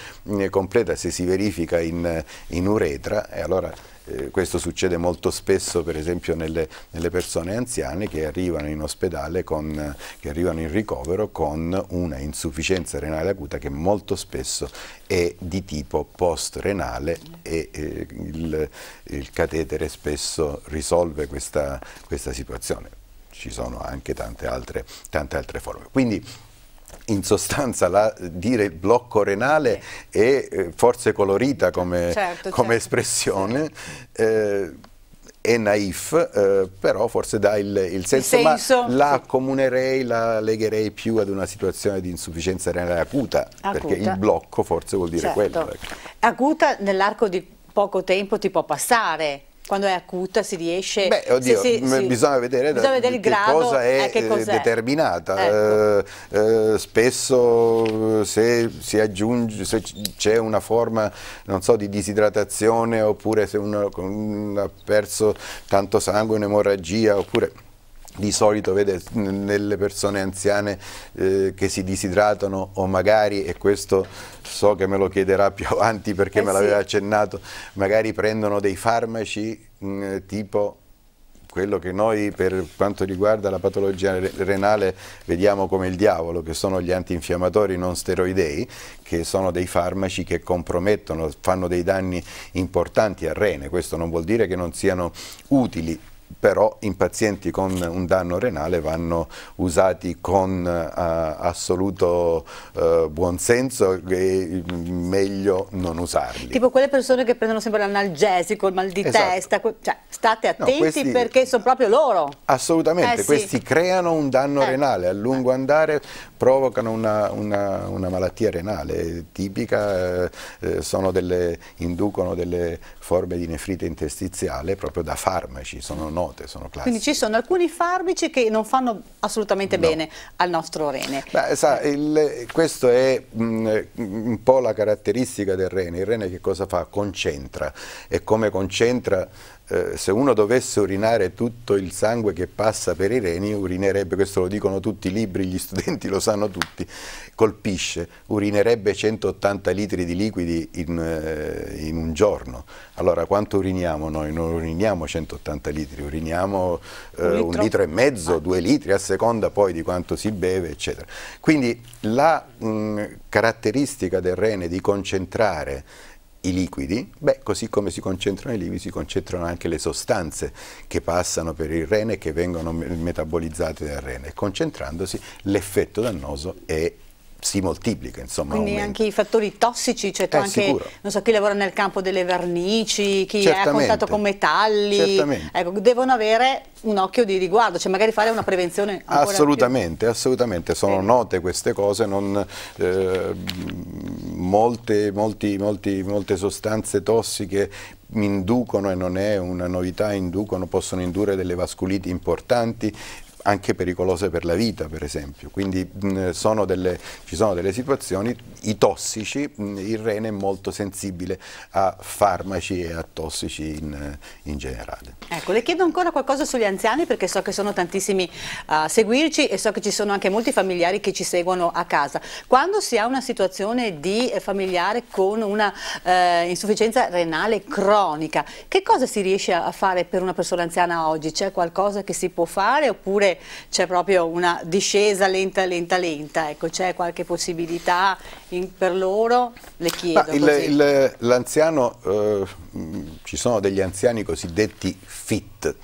completa completa se si verifica in, in uretra e allora eh, questo succede molto spesso per esempio nelle, nelle persone anziane che arrivano in ospedale, con, che arrivano in ricovero con una insufficienza renale acuta che molto spesso è di tipo post-renale e eh, il, il, catetere spesso risolve questa, questa situazione. Ci sono anche tante altre, tante altre forme. Quindi, in sostanza la, dire blocco renale e eh, forse colorita come, certo, come certo. espressione. Eh, è naif, eh, però forse dà il, il, senso, il senso, ma la accomunerei, la legherei più ad una situazione di insufficienza renale acuta, acuta. perché il blocco forse vuol dire certo. quello. Ecco. Acuta nell'arco di poco tempo ti può passare, quando è acuta si riesce... Beh, oddio, sì, sì, bisogna vedere, bisogna vedere il grado, cosa è, eh, cos è. determinata. Ecco. Eh, eh, spesso se si aggiunge, se c'è una forma, non so, di disidratazione oppure se uno ha perso tanto sangue, un'emorragia, oppure di solito vede nelle persone anziane eh, che si disidratano o magari, e questo so che me lo chiederà [LAUGHS] più avanti perché eh me l'aveva sì. accennato, magari prendono dei farmaci mh, tipo quello che noi per quanto riguarda la patologia renale vediamo come il diavolo, che sono gli antinfiammatori non steroidei, che sono dei farmaci che compromettono, fanno dei danni importanti al rene, questo non vuol dire che non siano utili però in pazienti con un danno renale vanno usati con uh, assoluto uh, eh, buonsenso e mm, meglio non usarli. Tipo quelle persone che prendono sempre l'analgesico, il mal di esatto. testa, cioè, state attenti no, questi, perché sono proprio loro. Assolutamente, eh, questi creano un danno eh. renale a lungo andare provocano una, una, una malattia renale tipica, eh, eh delle, inducono delle forme di nefrite interstiziale proprio da farmaci, sono note, sono classiche. Quindi ci sono alcuni farmaci che non fanno assolutamente no. bene al nostro rene. Beh, sa, il, questo è mh, mm, un po' la caratteristica del rene, il rene che cosa fa? Concentra e come concentra eh, se uno dovesse urinare tutto il sangue che passa per i reni, urinerebbe, questo lo dicono tutti i libri, gli [LAUGHS] studenti lo sanno tutti, colpisce, urinerebbe 180 litri di liquidi in, eh, in un giorno. Allora quanto uriniamo noi? Non uriniamo 180 litri, uriniamo eh, un, litro. un, litro. e mezzo, ah. due litri, a seconda poi di quanto si beve, eccetera. Quindi la mh, caratteristica del rene di concentrare i liquidi, beh, così come si concentrano i liquidi, si concentrano anche le sostanze che passano per il rene e che vengono metabolizzate dal rene. Concentrandosi, l'effetto dannoso è si moltiplica. Insomma, Quindi aumenta. anche i fattori tossici, cioè eh, anche, non so, chi lavora nel campo delle vernici, chi Certamente. è a contatto con metalli, ecco, devono avere un occhio di riguardo, cioè magari fare una prevenzione Assolutamente, più. assolutamente, sono sì. note queste cose, non, eh, molte, molti, molti, molte sostanze tossiche inducono, e non è una novità, inducono, possono indurre delle vasculiti importanti, anche pericolose per la vita per esempio, quindi mh, sono delle, ci sono delle situazioni, i tossici, mh, il rene è molto sensibile a farmaci e a tossici in, eh, in, generale. Ecco, le chiedo ancora qualcosa sugli anziani perché so che sono tantissimi a seguirci e so che ci sono anche molti familiari che ci seguono a casa. Quando si ha una situazione di familiare con una eh, insufficienza renale cronica, che cosa si riesce a fare per una persona anziana oggi? C'è qualcosa che si può fare oppure c'è proprio una discesa lenta, lenta, lenta, ecco, c'è qualche possibilità in, per loro? Le chiedo. l'anziano, eh, ci sono degli anziani cosiddetti fit,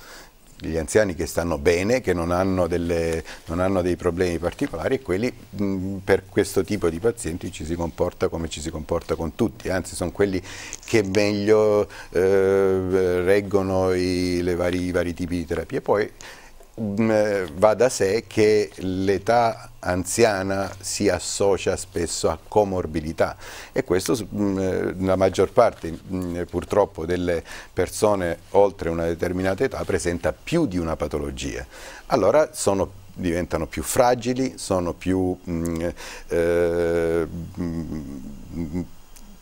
gli anziani che stanno bene, che non hanno, delle, non hanno dei problemi particolari e quelli mh, per questo tipo di pazienti ci si comporta come ci si comporta con tutti, anzi sono quelli che meglio eh, reggono i, vari, i vari tipi di terapie. Poi, Mm, eh, va da sé che l'età anziana si associa spesso a comorbidità e questo mm, eh, la maggior parte mm, eh, purtroppo delle persone oltre una determinata età presenta più di una patologia. Allora sono diventano più fragili, sono più mh, eh, mh,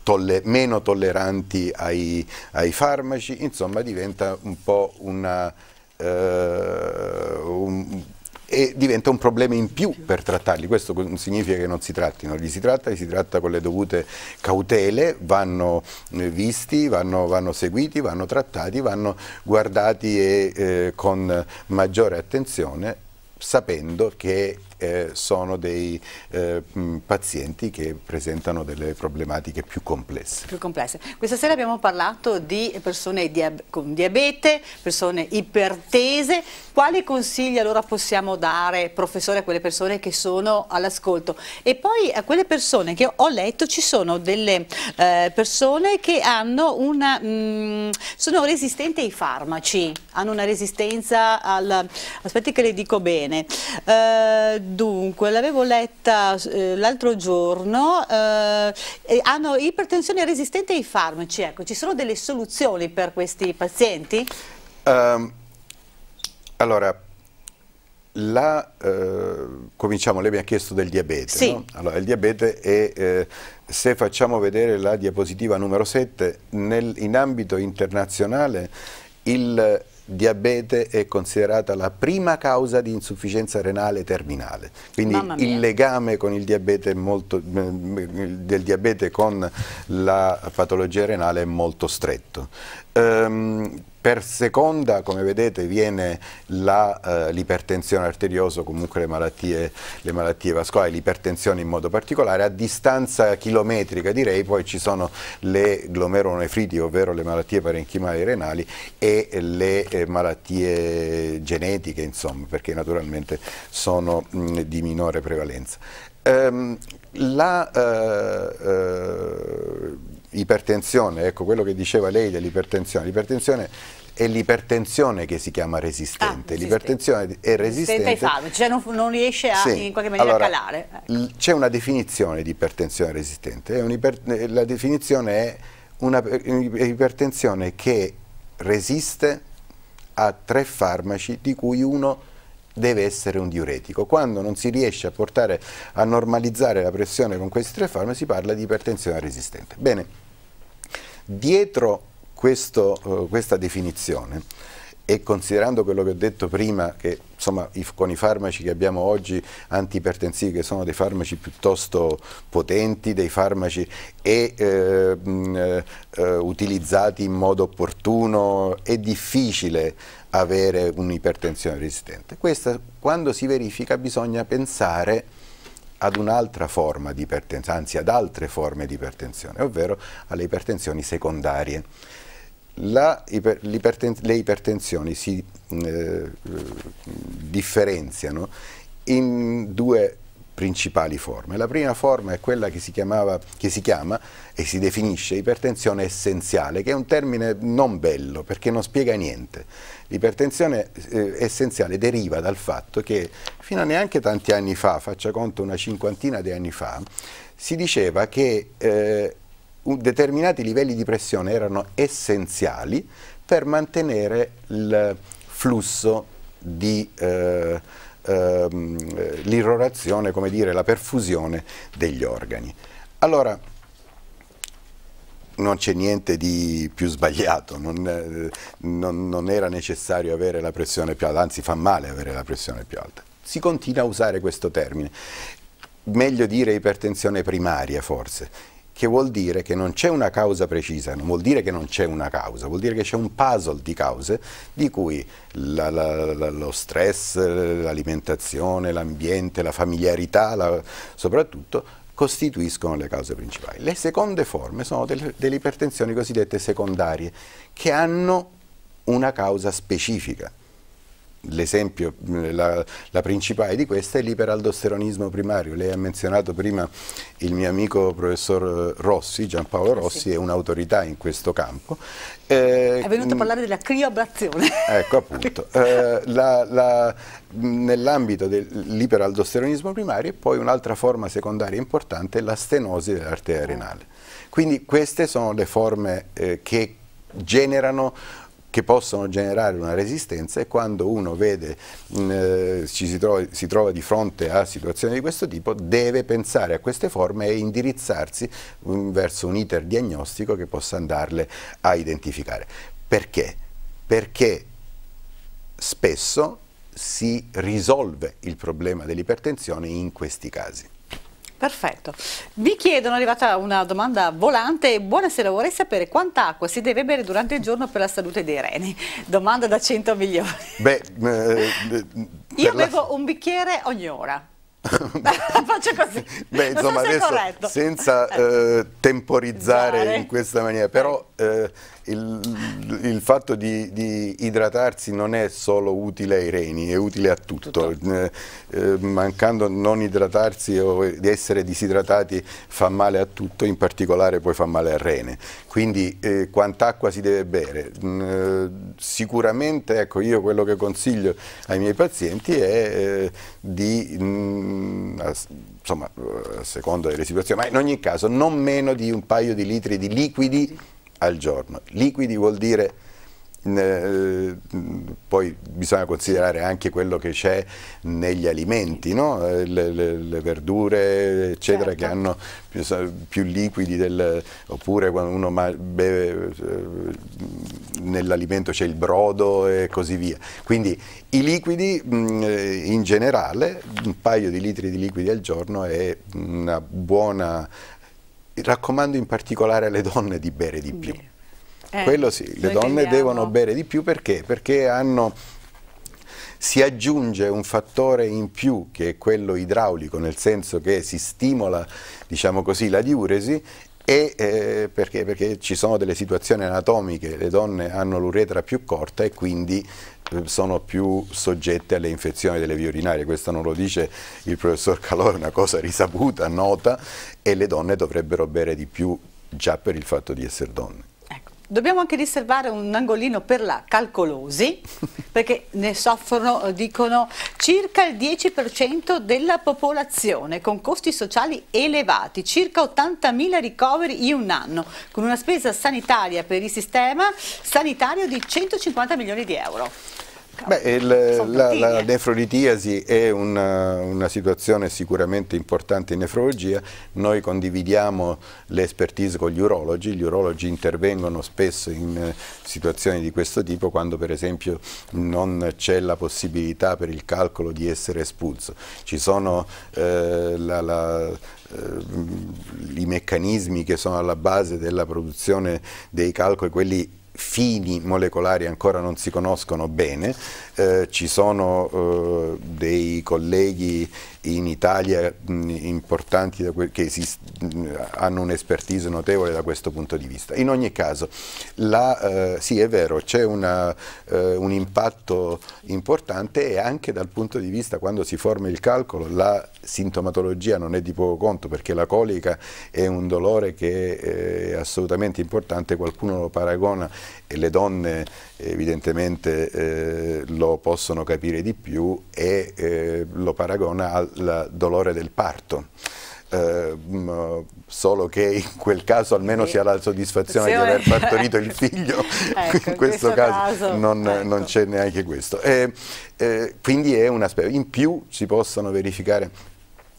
tolle, meno tolleranti ai, ai farmaci, insomma diventa un po' una eh, un, e diventa un problema in più per trattarli. Questo non significa che non si trattino, li si tratta, li si tratta con le dovute cautele, vanno eh, visti, vanno, vanno seguiti, vanno trattati, vanno guardati e, eh, con maggiore attenzione sapendo che eh, sono dei eh, pazienti che presentano delle problematiche più complesse. più complesse. Questa sera abbiamo parlato di persone diab con diabete, persone ipertese, quali consigli allora possiamo dare, professore, a quelle persone che sono all'ascolto? E poi a quelle persone che ho letto ci sono delle eh, persone che hanno una, mh, sono resistenti ai farmaci, hanno una resistenza al, aspetti che le dico bene, eh, Dunque, l'avevo letta eh, l'altro giorno, eh, hanno ipertensione resistente ai farmaci, ecco, ci sono delle soluzioni per questi pazienti? Um, allora, la, eh, cominciamo, lei mi ha chiesto del diabete. Sì. No? Allora, il diabete è, eh, se facciamo vedere la diapositiva numero 7, nel, in ambito internazionale il diabete è considerata la prima causa di insufficienza renale terminale, quindi il legame il diabete molto, del diabete con la patologia renale è molto stretto. Um, per seconda, come vedete, viene eh, l'ipertensione uh, arteriosa, o comunque le malattie, le malattie vascolari, l'ipertensione in modo particolare. A distanza chilometrica, direi, poi ci sono le glomeronefriti, ovvero le malattie parenchimali renali e le eh, malattie genetiche, insomma, perché naturalmente sono mh, mm, di minore prevalenza. Um, la, uh, uh, ipertensione, ecco quello che diceva lei dell'ipertensione, l'ipertensione è l'ipertensione che si chiama resistente, ah, l'ipertensione è resistente, resistente ai farmaci, cioè non, non, riesce a, sì. in qualche maniera allora, a calare. Ecco. C'è una definizione di ipertensione resistente, iper eh, la definizione è un'ipertensione eh, che resiste a tre farmaci di cui uno deve essere un diuretico. Quando non si riesce a portare a normalizzare la pressione con questi tre farmaci si parla di ipertensione resistente. Bene, dietro questo, eh, questa definizione e considerando quello che ho detto prima, che insomma, con i farmaci che abbiamo oggi, antipertensivi, che sono dei farmaci piuttosto potenti, dei farmaci e, eh, eh, utilizzati in modo opportuno, è difficile avere un'ipertensione resistente. Questa, quando si verifica, bisogna pensare ad un'altra forma di ipertensione, anzi ad altre forme di ipertensione, ovvero alle ipertensioni secondarie. Iper, iperten, le ipertensioni si eh, eh differenziano in due principali forme. La prima forma è quella che si, chiamava, che si chiama e si definisce ipertensione essenziale, che è un termine non bello perché non spiega niente. L'ipertensione eh, essenziale deriva dal fatto che fino a neanche tanti anni fa, faccia conto una cinquantina di anni fa, si diceva che eh, determinati livelli di pressione erano essenziali per mantenere il flusso di eh, ehm, l'irrorazione, come dire, la perfusione degli organi. Allora, non c'è niente di più sbagliato, non, eh, non, non, era necessario avere la pressione più alta, anzi fa male avere la pressione più alta. Si continua a usare questo termine, meglio dire ipertensione primaria forse, che vuol dire che non c'è una causa precisa, non vuol dire che non c'è una causa, vuol dire che c'è un puzzle di cause di cui la, la, la, lo stress, l'alimentazione, l'ambiente, la familiarità soprattutto costituiscono le cause principali. Le seconde forme sono delle, delle ipertensioni cosiddette secondarie che hanno una causa specifica l'esempio, mm, la, la, principale di questa è l'iperaldosteronismo primario. Lei ha menzionato prima il mio amico professor Rossi, Giampaolo Rossi, sì. è un'autorità in questo campo. Eh, è venuto a mm, parlare della crioblazione. Ecco appunto, [LAUGHS] eh, mm, nell'ambito dell'iperaldosteronismo primario e poi un'altra forma secondaria importante è la stenosi dell'arteria ah. renale. Quindi queste sono le forme eh, che generano che possono generare una resistenza e quando uno vede, mm, eh, ci si trova, si trova, di fronte a situazioni di questo tipo, deve pensare a queste forme e indirizzarsi mm, verso un iter diagnostico che possa andarle a identificare. Perché? Perché spesso si risolve il problema dell'ipertensione in questi casi. Perfetto. Vi chiedono, è arrivata una domanda volante, buonasera, vorrei sapere quanta acqua si deve bere durante il giorno per la salute dei reni? Domanda da 100 milioni. Beh, eh, Io bevo la... un bicchiere ogni ora. [LAUGHS] Faccio così. Beh, insomma, so se adesso, senza eh, eh temporizzare Zare. in questa maniera, però... Eh, eh il, il fatto di, di, idratarsi non è solo utile ai reni, è utile a tutto. tutto. Eh, eh, mancando non idratarsi o di essere disidratati fa male a tutto, in particolare poi fa male al rene. Quindi eh, quant'acqua si deve bere? Mm, eh, sicuramente ecco, io quello che consiglio ai miei pazienti è eh, di, mm, insomma, seconda delle situazioni, ma in ogni caso non meno di un paio di litri di liquidi al giorno. Liquidi vuol dire eh, poi bisogna considerare anche quello che c'è negli alimenti, no? Eh, le, le, le, verdure eccetera certo. che hanno più, più liquidi del, oppure quando uno beve eh, nell'alimento c'è il brodo e così via. Quindi i liquidi mm, eh, in generale, un paio di litri di liquidi al giorno è una buona raccomando in particolare alle donne di bere di più. Eh, Quello sì, le donne crediamo. devono bere di più perché? Perché hanno si aggiunge un fattore in più che è quello idraulico, nel senso che si stimola diciamo così, la diuresi e, eh, perché? Perché ci sono delle situazioni anatomiche, le donne hanno l'uretra più corta e quindi eh, sono più soggette alle infezioni delle vie urinarie, questo non lo dice il professor Calò, è una cosa risaputa, nota, e le donne dovrebbero bere di più già per il fatto di essere donne. Dobbiamo anche riservare un angolino per la calcolosi, [LAUGHS] perché ne soffrono, eh, dicono, circa il 10% della popolazione, con costi sociali elevati, circa 80.000 ricoveri in un anno, con una spesa sanitaria per il sistema sanitario di 150 milioni di euro. Beh, il, la, la, eh. nefrolitiasi è una, una, situazione sicuramente importante in nefrologia, noi condividiamo l'expertise con gli urologi, gli urologi intervengono spesso in eh, situazioni di questo tipo quando per esempio non c'è la possibilità per il calcolo di essere espulso, ci sono eh, la, la eh, i meccanismi che sono alla base della produzione dei calcoli, quelli fini molecolari ancora non si conoscono bene, eh, ci sono eh, dei colleghi in Italia mh, mm, importanti che si, mh, mm, hanno un'espertise notevole da questo punto di vista. In ogni caso, la, eh, sì è vero, c'è eh, un impatto importante e anche dal punto di vista quando si forma il calcolo la sintomatologia non è di poco conto perché la colica è un dolore che eh, è assolutamente importante, qualcuno lo paragona e le donne evidentemente lo lo possono capire di più e eh, lo paragona al dolore del parto. Eh, mm, solo che in quel caso almeno sì. si ha la soddisfazione sì. di aver partorito il [LAUGHS] figlio, ecco, in, questo in questo caso, caso non, ecco. non c'è neanche questo. Eh, eh, quindi è un aspetto. In più si possono verificare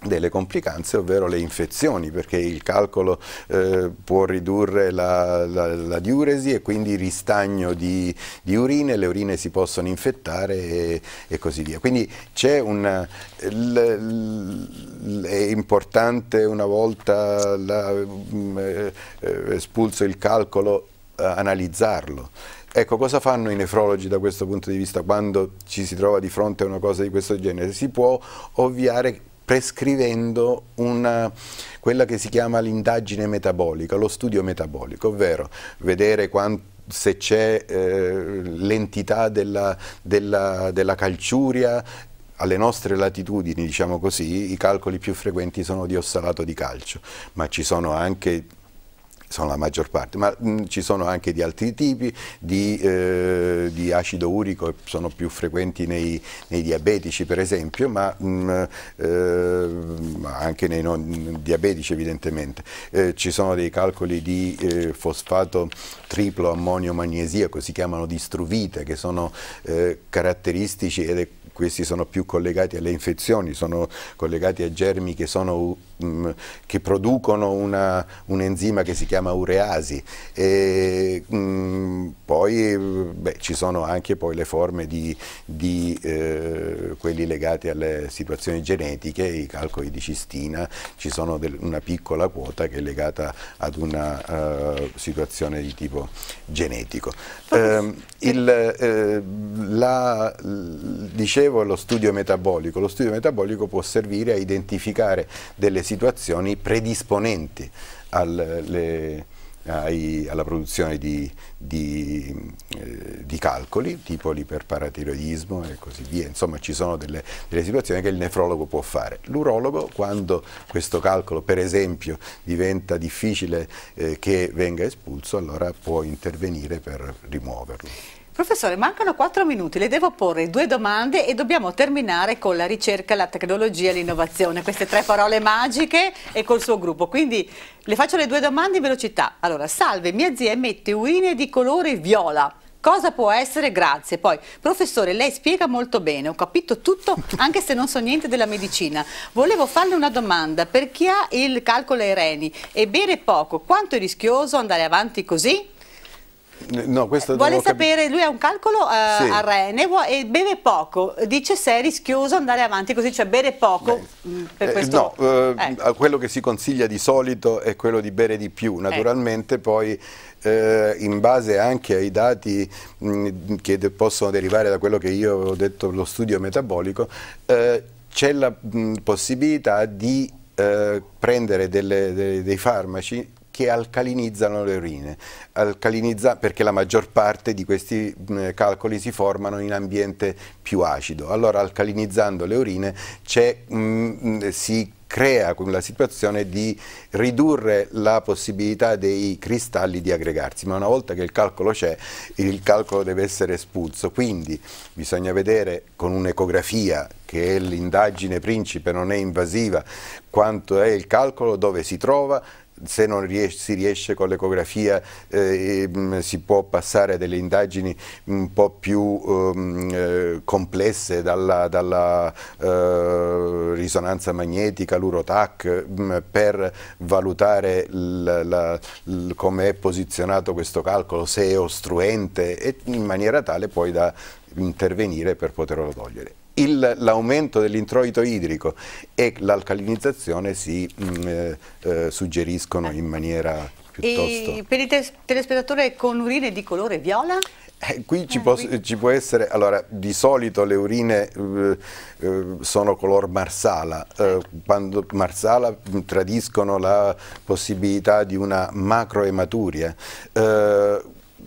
delle complicanze, ovvero le infezioni, perché il calcolo eh, può ridurre la, la, la, diuresi e quindi ristagno di, di, urine, le urine si possono infettare e, e così via. Quindi c'è un... è importante una volta la, mm, eh, espulso il calcolo eh, analizzarlo. Ecco, cosa fanno i nefrologi da questo punto di vista quando ci si trova di fronte a una cosa di questo genere? Si può ovviare prescrivendo una, quella che si chiama l'indagine metabolica, lo studio metabolico, ovvero vedere quanto se c'è eh, l'entità della, della, della calciuria alle nostre latitudini, diciamo così, i calcoli più frequenti sono di ossalato di calcio, ma ci sono anche sono la maggior parte, ma mh, ci sono anche di altri tipi di, eh, di acido urico, sono più frequenti nei, nei diabetici per esempio, ma mh, eh, anche nei non diabetici evidentemente. Eh, ci sono dei calcoli di eh, fosfato triplo ammonio magnesiaco, si chiamano distruvite, che sono eh, caratteristici ed è questi sono più collegati alle infezioni, sono collegati a germi che sono Mm, che producono una, un enzima che si chiama ureasi. E, mm, poi beh, ci sono anche poi le forme di, di eh, quelli legati alle situazioni genetiche, i calcoli di cistina, ci sono del, una piccola quota che è legata ad una uh, situazione di tipo genetico. Eh, il, eh, la, dicevo lo studio metabolico, lo studio metabolico può servire a identificare delle situazioni situazioni predisponenti al, le, ai, alla produzione di, di, eh, di, calcoli, tipo l'iperparatiroidismo e così via. Insomma, ci sono delle, delle situazioni che il nefrologo può fare. L'urologo, quando questo calcolo, per esempio, diventa difficile eh, che venga espulso, allora può intervenire per rimuoverlo. Professore, mancano 4 minuti, le devo porre due domande e dobbiamo terminare con la ricerca, la tecnologia e l'innovazione, queste tre parole magiche e col suo gruppo. Quindi le faccio le due domande in velocità. Allora, salve, mia zia emette urine di colore viola. Cosa può essere? Grazie. Poi, professore, lei spiega molto bene, ho capito tutto, anche se non so niente della medicina. Volevo farle una domanda, per chi ha il calcolo ai reni è bene poco, quanto è rischioso andare avanti così? No, vuole sapere, lui ha un calcolo uh, sì. a rene e beve poco, dice se è rischioso andare avanti così, cioè bere poco. Beh, mm, eh, questo... No, eh. Ecco. quello che si consiglia di solito è quello di bere di più, ecco. naturalmente eh. poi eh, in base anche ai dati mh, mm, che de possono derivare da quello che io ho detto, lo studio metabolico, eh, c'è la mh, mm, possibilità di prendere delle, de dei farmaci che alcalinizzano le urine, Alcalinizza, perché la maggior parte di questi calcoli si formano in ambiente più acido. Allora alcalinizzando le urine mh, si crea la situazione di ridurre la possibilità dei cristalli di aggregarsi, ma una volta che il calcolo c'è, il calcolo deve essere espulso, quindi bisogna vedere con un'ecografia che è l'indagine principe, non è invasiva, quanto è il calcolo, dove si trova, se non ries si riesce con l'ecografia eh, mm, si può passare a delle indagini un po' più ehm, eh, complesse dalla, dalla eh, risonanza magnetica, l'urotac, mm, per valutare come è posizionato questo calcolo, se è ostruente, in maniera tale poi da intervenire per poterlo togliere l'aumento dell'introito idrico e l'alcalinizzazione si mh, mm, eh, eh, suggeriscono in maniera piuttosto... E per il te telespettatore con urine di colore viola? Eh, qui, ci, eh, posso, qui. ci, può essere, allora di solito le urine eh, eh sono color marsala, eh, quando marsala mm, tradiscono la possibilità di una macroematuria.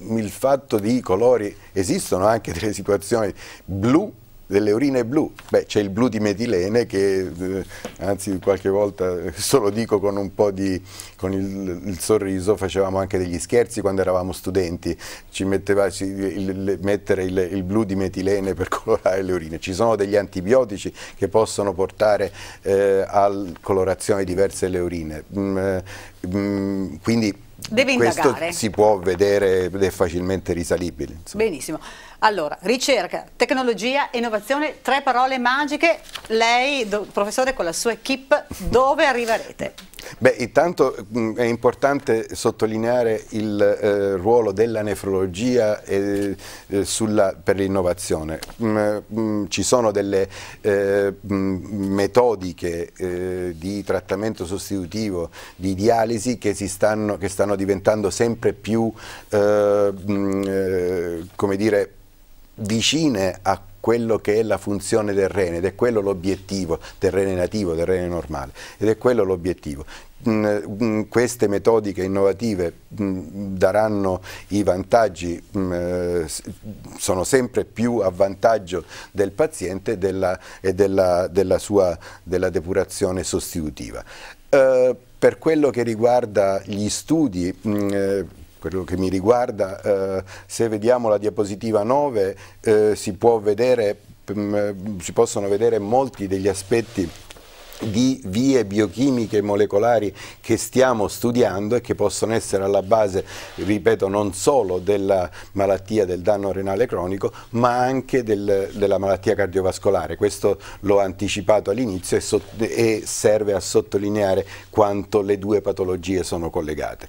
il fatto di colori, esistono anche delle situazioni blu delle urine blu, beh c'è il blu di metilene che eh, anzi qualche volta, eh, solo dico con un po' di, con il, il, sorriso, facevamo anche degli scherzi quando eravamo studenti, ci metteva ci, il, mettere il, il, blu di metilene per [LAUGHS] colorare le urine, ci sono degli antibiotici che possono portare eh, a colorazioni diverse le urine, mm, eh, mm, quindi Deve questo indagare. si può vedere ed è facilmente risalibile. Insomma. Benissimo. Allora, ricerca, tecnologia, innovazione, tre parole magiche. Lei, do, professore, con la sua equip, dove arriverete? Beh, intanto mh, mm, è importante sottolineare il eh, ruolo della nefrologia eh, eh, sulla, per l'innovazione. Mm, mm, ci sono delle eh, metodiche eh, di trattamento sostitutivo, di dialisi che, stanno, che stanno diventando sempre più, mh, eh, come dire, vicine a quello che è la funzione del rene ed è quello l'obiettivo del rene nativo, del rene normale ed è quello l'obiettivo. Mm, mm, queste metodiche innovative mm, daranno i vantaggi, sono sempre più a vantaggio del paziente e della, e della, della sua della depurazione sostitutiva. Eh, per quello che riguarda gli studi, eh, quello che mi riguarda, eh, se vediamo la diapositiva 9 eh, si, vedere, mm, eh, si possono vedere molti degli aspetti di vie biochimiche e molecolari che stiamo studiando e che possono essere alla base, ripeto, non solo della malattia del danno renale cronico, ma anche del, della malattia cardiovascolare. Questo l'ho anticipato all'inizio e, so, e serve a sottolineare quanto le due patologie sono collegate.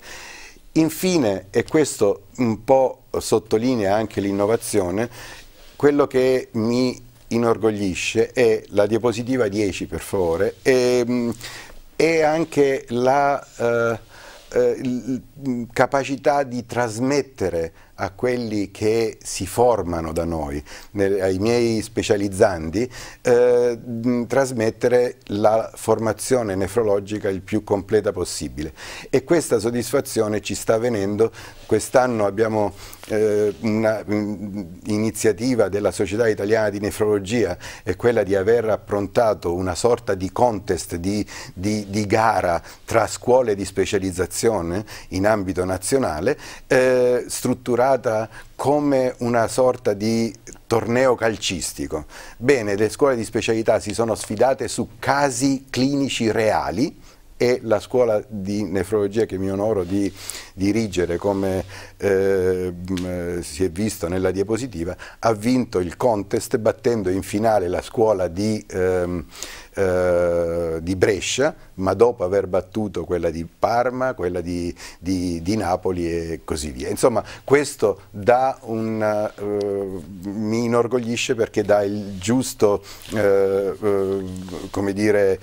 Infine, e questo un po' sottolinea anche l'innovazione, quello che mi inorgoglisce è la diapositiva 10 per favore e, mm, e anche la... Eh, eh, mm, capacità di trasmettere a quelli che si formano da noi, ai miei specializzanti, eh, mm, trasmettere la formazione nefrologica il più completa possibile. E questa soddisfazione ci sta venendo. Quest'anno abbiamo eh, un'iniziativa mm, della Società Italiana di Nefrologia è quella di aver approntato una sorta di contest, di, di, di gara tra scuole di specializzazione in ambito nazionale, eh, strutturata come una sorta di torneo calcistico. Bene, le scuole di specialità si sono sfidate su casi clinici reali e la scuola di nefrologia che mi onoro di dirigere, come eh, si è visto nella diapositiva, ha vinto il contest battendo in finale la scuola di, eh, eh, di Brescia, ma dopo aver battuto quella di Parma, quella di, di, di Napoli e così via. Insomma, questo un, eh, mi inorgoglisce perché dà il giusto, eh, eh, come dire,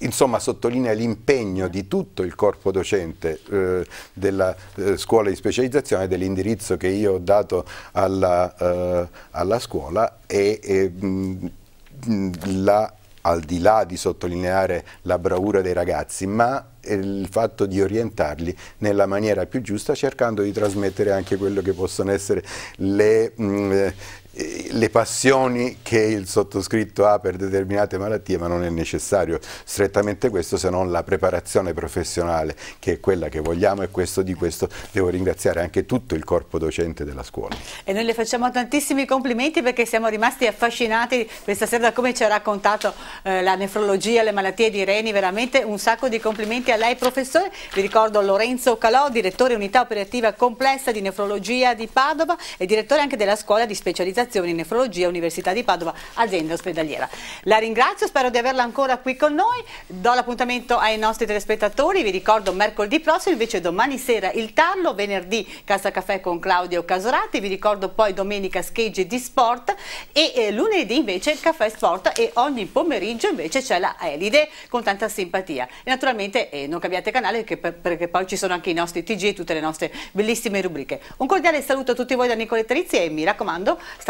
insomma sottolinea l'impegno di tutto il corpo docente eh, della eh, scuola di specializzazione, dell'indirizzo che io ho dato alla, eh, alla scuola e, e mh, mm, la, al di là di sottolineare la bravura dei ragazzi, ma eh, il fatto di orientarli nella maniera più giusta cercando di trasmettere anche quello che possono essere le, mh, mm, eh, eh, le passioni che il sottoscritto ha per determinate malattie, ma non è necessario strettamente questo se non la preparazione professionale che è quella che vogliamo e questo, di questo devo ringraziare anche tutto il corpo docente della scuola. E noi le facciamo tantissimi complimenti perché siamo rimasti affascinati questa sera da come ci ha raccontato eh, la nefrologia, le malattie di reni, veramente un sacco di complimenti a lei professore, vi ricordo Lorenzo Calò, direttore unità operativa complessa di nefrologia di Padova e direttore anche della scuola di specializzazione vaccinazioni in nefrologia Università di Padova, azienda ospedaliera. La ringrazio, spero di averla ancora qui con noi, do l'appuntamento ai nostri telespettatori, vi ricordo mercoledì prossimo, invece domani sera il Tarlo, venerdì Casa Caffè con Claudio Casorati, vi ricordo poi domenica schegge di sport e eh, lunedì invece il Caffè Sport e ogni pomeriggio invece c'è la Elide con tanta simpatia. E naturalmente eh, non cambiate canale per, perché poi ci sono anche i nostri TG e tutte le nostre bellissime rubriche. Un cordiale saluto a tutti voi da Nicoletta Rizzi e mi raccomando, state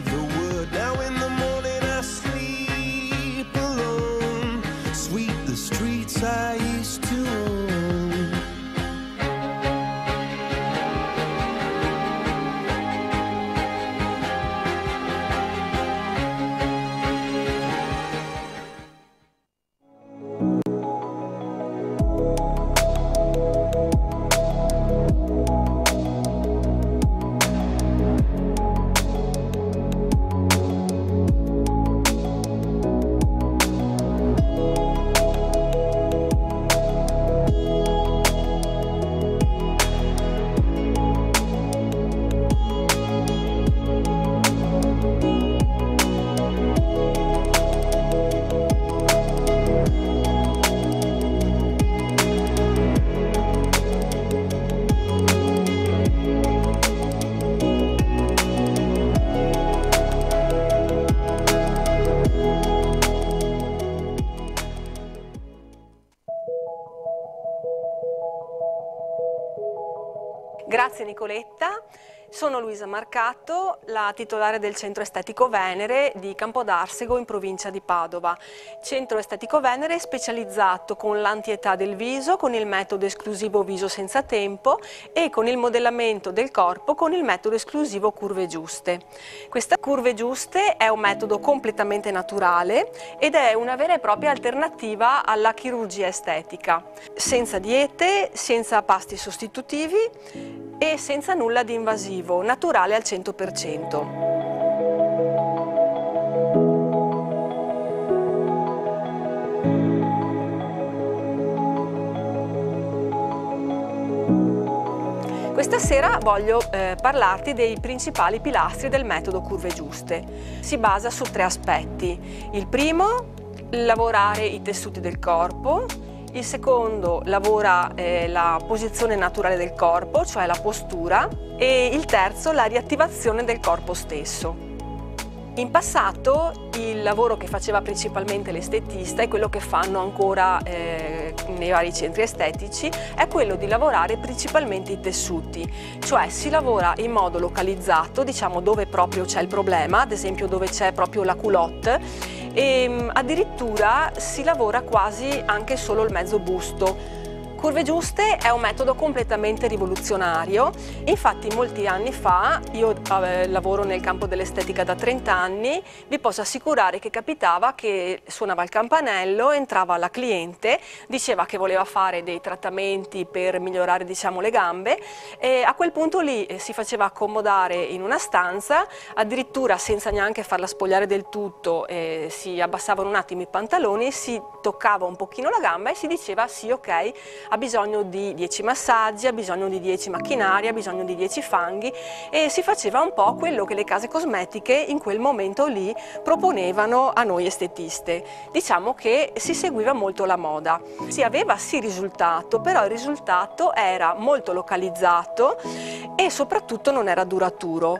Sono Luisa Marcato, la titolare del Centro Estetico Venere di Campodarsego in provincia di Padova. Centro Estetico Venere specializzato con l'antietà del viso, con il metodo esclusivo viso senza tempo e con il modellamento del corpo con il metodo esclusivo curve giuste. Questa curve giuste è un metodo completamente naturale ed è una vera e propria alternativa alla chirurgia estetica, senza diete, senza pasti sostitutivi, e senza nulla di invasivo, naturale al 100%. Questa sera voglio eh, parlarti dei principali pilastri del metodo Curve Giuste. Si basa su tre aspetti. Il primo, lavorare i tessuti del corpo, il secondo lavora eh, la posizione naturale del corpo, cioè la postura, e il terzo la riattivazione del corpo stesso. In passato il lavoro che faceva principalmente l'estetista e quello che fanno ancora eh, nei vari centri estetici è quello di lavorare principalmente i tessuti, cioè si lavora in modo localizzato, diciamo dove proprio c'è il problema, ad esempio dove c'è proprio la culotte e ehm, addirittura si lavora quasi anche solo il mezzo busto Curve giuste è un metodo completamente rivoluzionario, infatti molti anni fa, io eh, lavoro nel campo dell'estetica da 30 anni, vi posso assicurare che capitava che suonava il campanello, entrava la cliente, diceva che voleva fare dei trattamenti per migliorare diciamo, le gambe e a quel punto lì eh, si faceva accomodare in una stanza, addirittura senza neanche farla spogliare del tutto eh, si abbassavano un attimo i pantaloni, si toccava un pochino la gamba e si diceva sì ok ha bisogno di 10 massaggi, ha bisogno di 10 macchinari, ha bisogno di 10 fanghi e si faceva un po' quello che le case cosmetiche in quel momento lì proponevano a noi estetiste. Diciamo che si seguiva molto la moda. Si aveva sì risultato, però il risultato era molto localizzato e soprattutto non era duraturo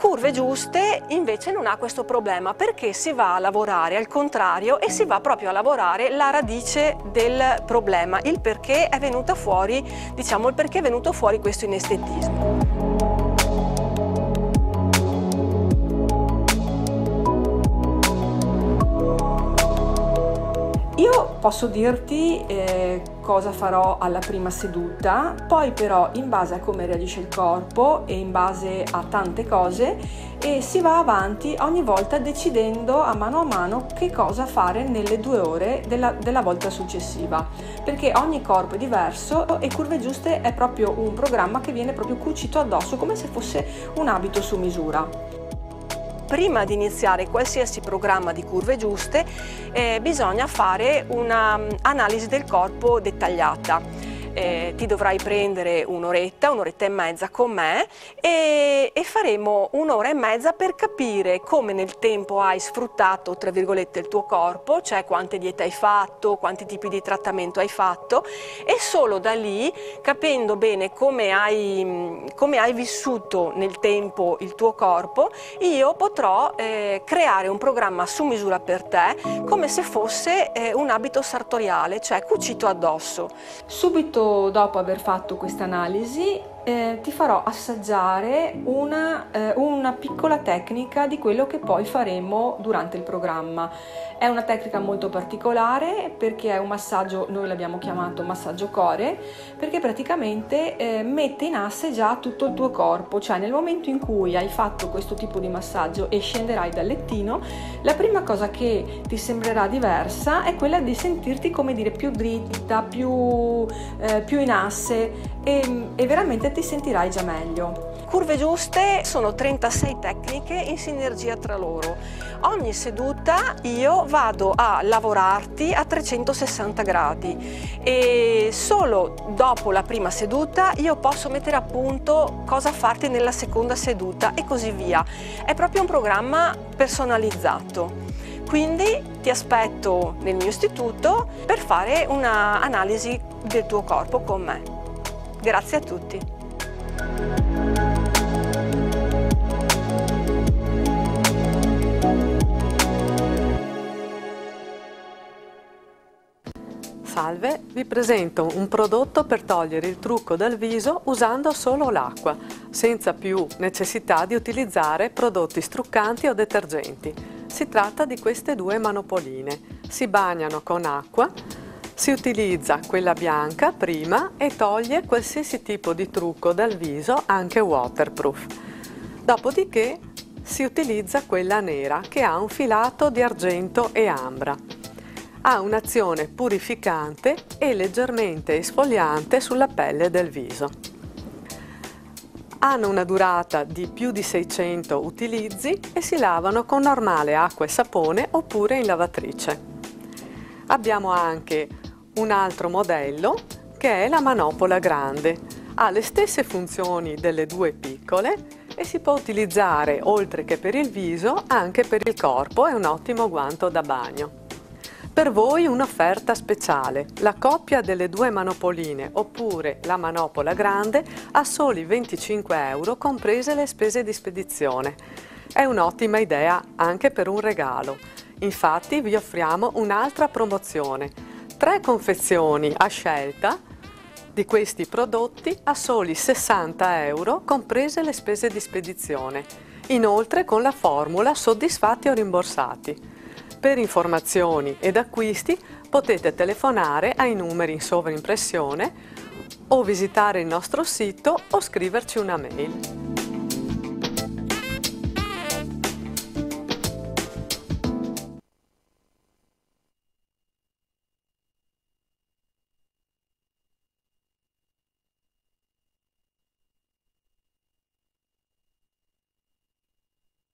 curve giuste invece non ha questo problema perché si va a lavorare al contrario e si va proprio a lavorare la radice del problema, il perché è venuto fuori, diciamo il perché è venuto fuori questo inestetismo. Io posso dirti eh, cosa farò alla prima seduta, poi però in base a come reagisce il corpo e in base a tante cose e si va avanti ogni volta decidendo a mano a mano che cosa fare nelle due ore della, della volta successiva, perché ogni corpo è diverso e Curve Giuste è proprio un programma che viene proprio cucito addosso come se fosse un abito su misura prima di iniziare qualsiasi programma di curve giuste eh, bisogna fare un'analisi mm, del corpo dettagliata eh, ti dovrai prendere un'oretta, un'oretta e mezza con me e, e faremo un'ora e mezza per capire come nel tempo hai sfruttato, tra virgolette, il tuo corpo, cioè quante diete hai fatto, quanti tipi di trattamento hai fatto e solo da lì, capendo bene come hai, come hai vissuto nel tempo il tuo corpo, io potrò eh, creare un programma su misura per te come se fosse eh, un abito sartoriale, cioè cucito addosso. Subito dopo aver fatto questa analisi eh, ti farò assaggiare una, eh, una, piccola tecnica di quello che poi faremo durante il programma. È una tecnica molto particolare perché è un massaggio, noi l'abbiamo chiamato massaggio core, perché praticamente eh, mette in asse già tutto il tuo corpo, cioè nel momento in cui hai fatto questo tipo di massaggio e scenderai dal lettino, la prima cosa che ti sembrerà diversa è quella di sentirti come dire più dritta, più, eh, più in asse e, e veramente ti sentirai già meglio. Curve giuste sono 36 tecniche in sinergia tra loro. Ogni seduta io vado a lavorarti a 360 gradi e solo dopo la prima seduta io posso mettere a punto cosa farti nella seconda seduta e così via. È proprio un programma personalizzato. Quindi ti aspetto nel mio istituto per fare un'analisi del tuo corpo con me. Grazie a tutti. Salve, vi presento un prodotto per togliere il trucco dal viso usando solo l'acqua, senza più necessità di utilizzare prodotti struccanti o detergenti. Si tratta di queste due manopoline. Si bagnano con acqua si utilizza quella bianca prima e toglie qualsiasi tipo di trucco dal viso, anche waterproof. Dopodiché si utilizza quella nera che ha un filato di argento e ambra. Ha un'azione purificante e leggermente esfoliante sulla pelle del viso. Hanno una durata di più di 600 utilizzi e si lavano con normale acqua e sapone oppure in lavatrice. Abbiamo anche un altro modello che è la manopola grande. Ha le stesse funzioni delle due piccole e si può utilizzare oltre che per il viso anche per il corpo, è un ottimo guanto da bagno. Per voi un'offerta speciale, la coppia delle due manopoline oppure la manopola grande a soli 25 euro comprese le spese di spedizione. È un'ottima idea anche per un regalo. Infatti vi offriamo un'altra promozione tre confezioni a scelta di questi prodotti a soli 60 euro, comprese le spese di spedizione, inoltre con la formula soddisfatti o rimborsati. Per informazioni ed acquisti potete telefonare ai numeri in sovraimpressione o visitare il nostro sito o scriverci una mail.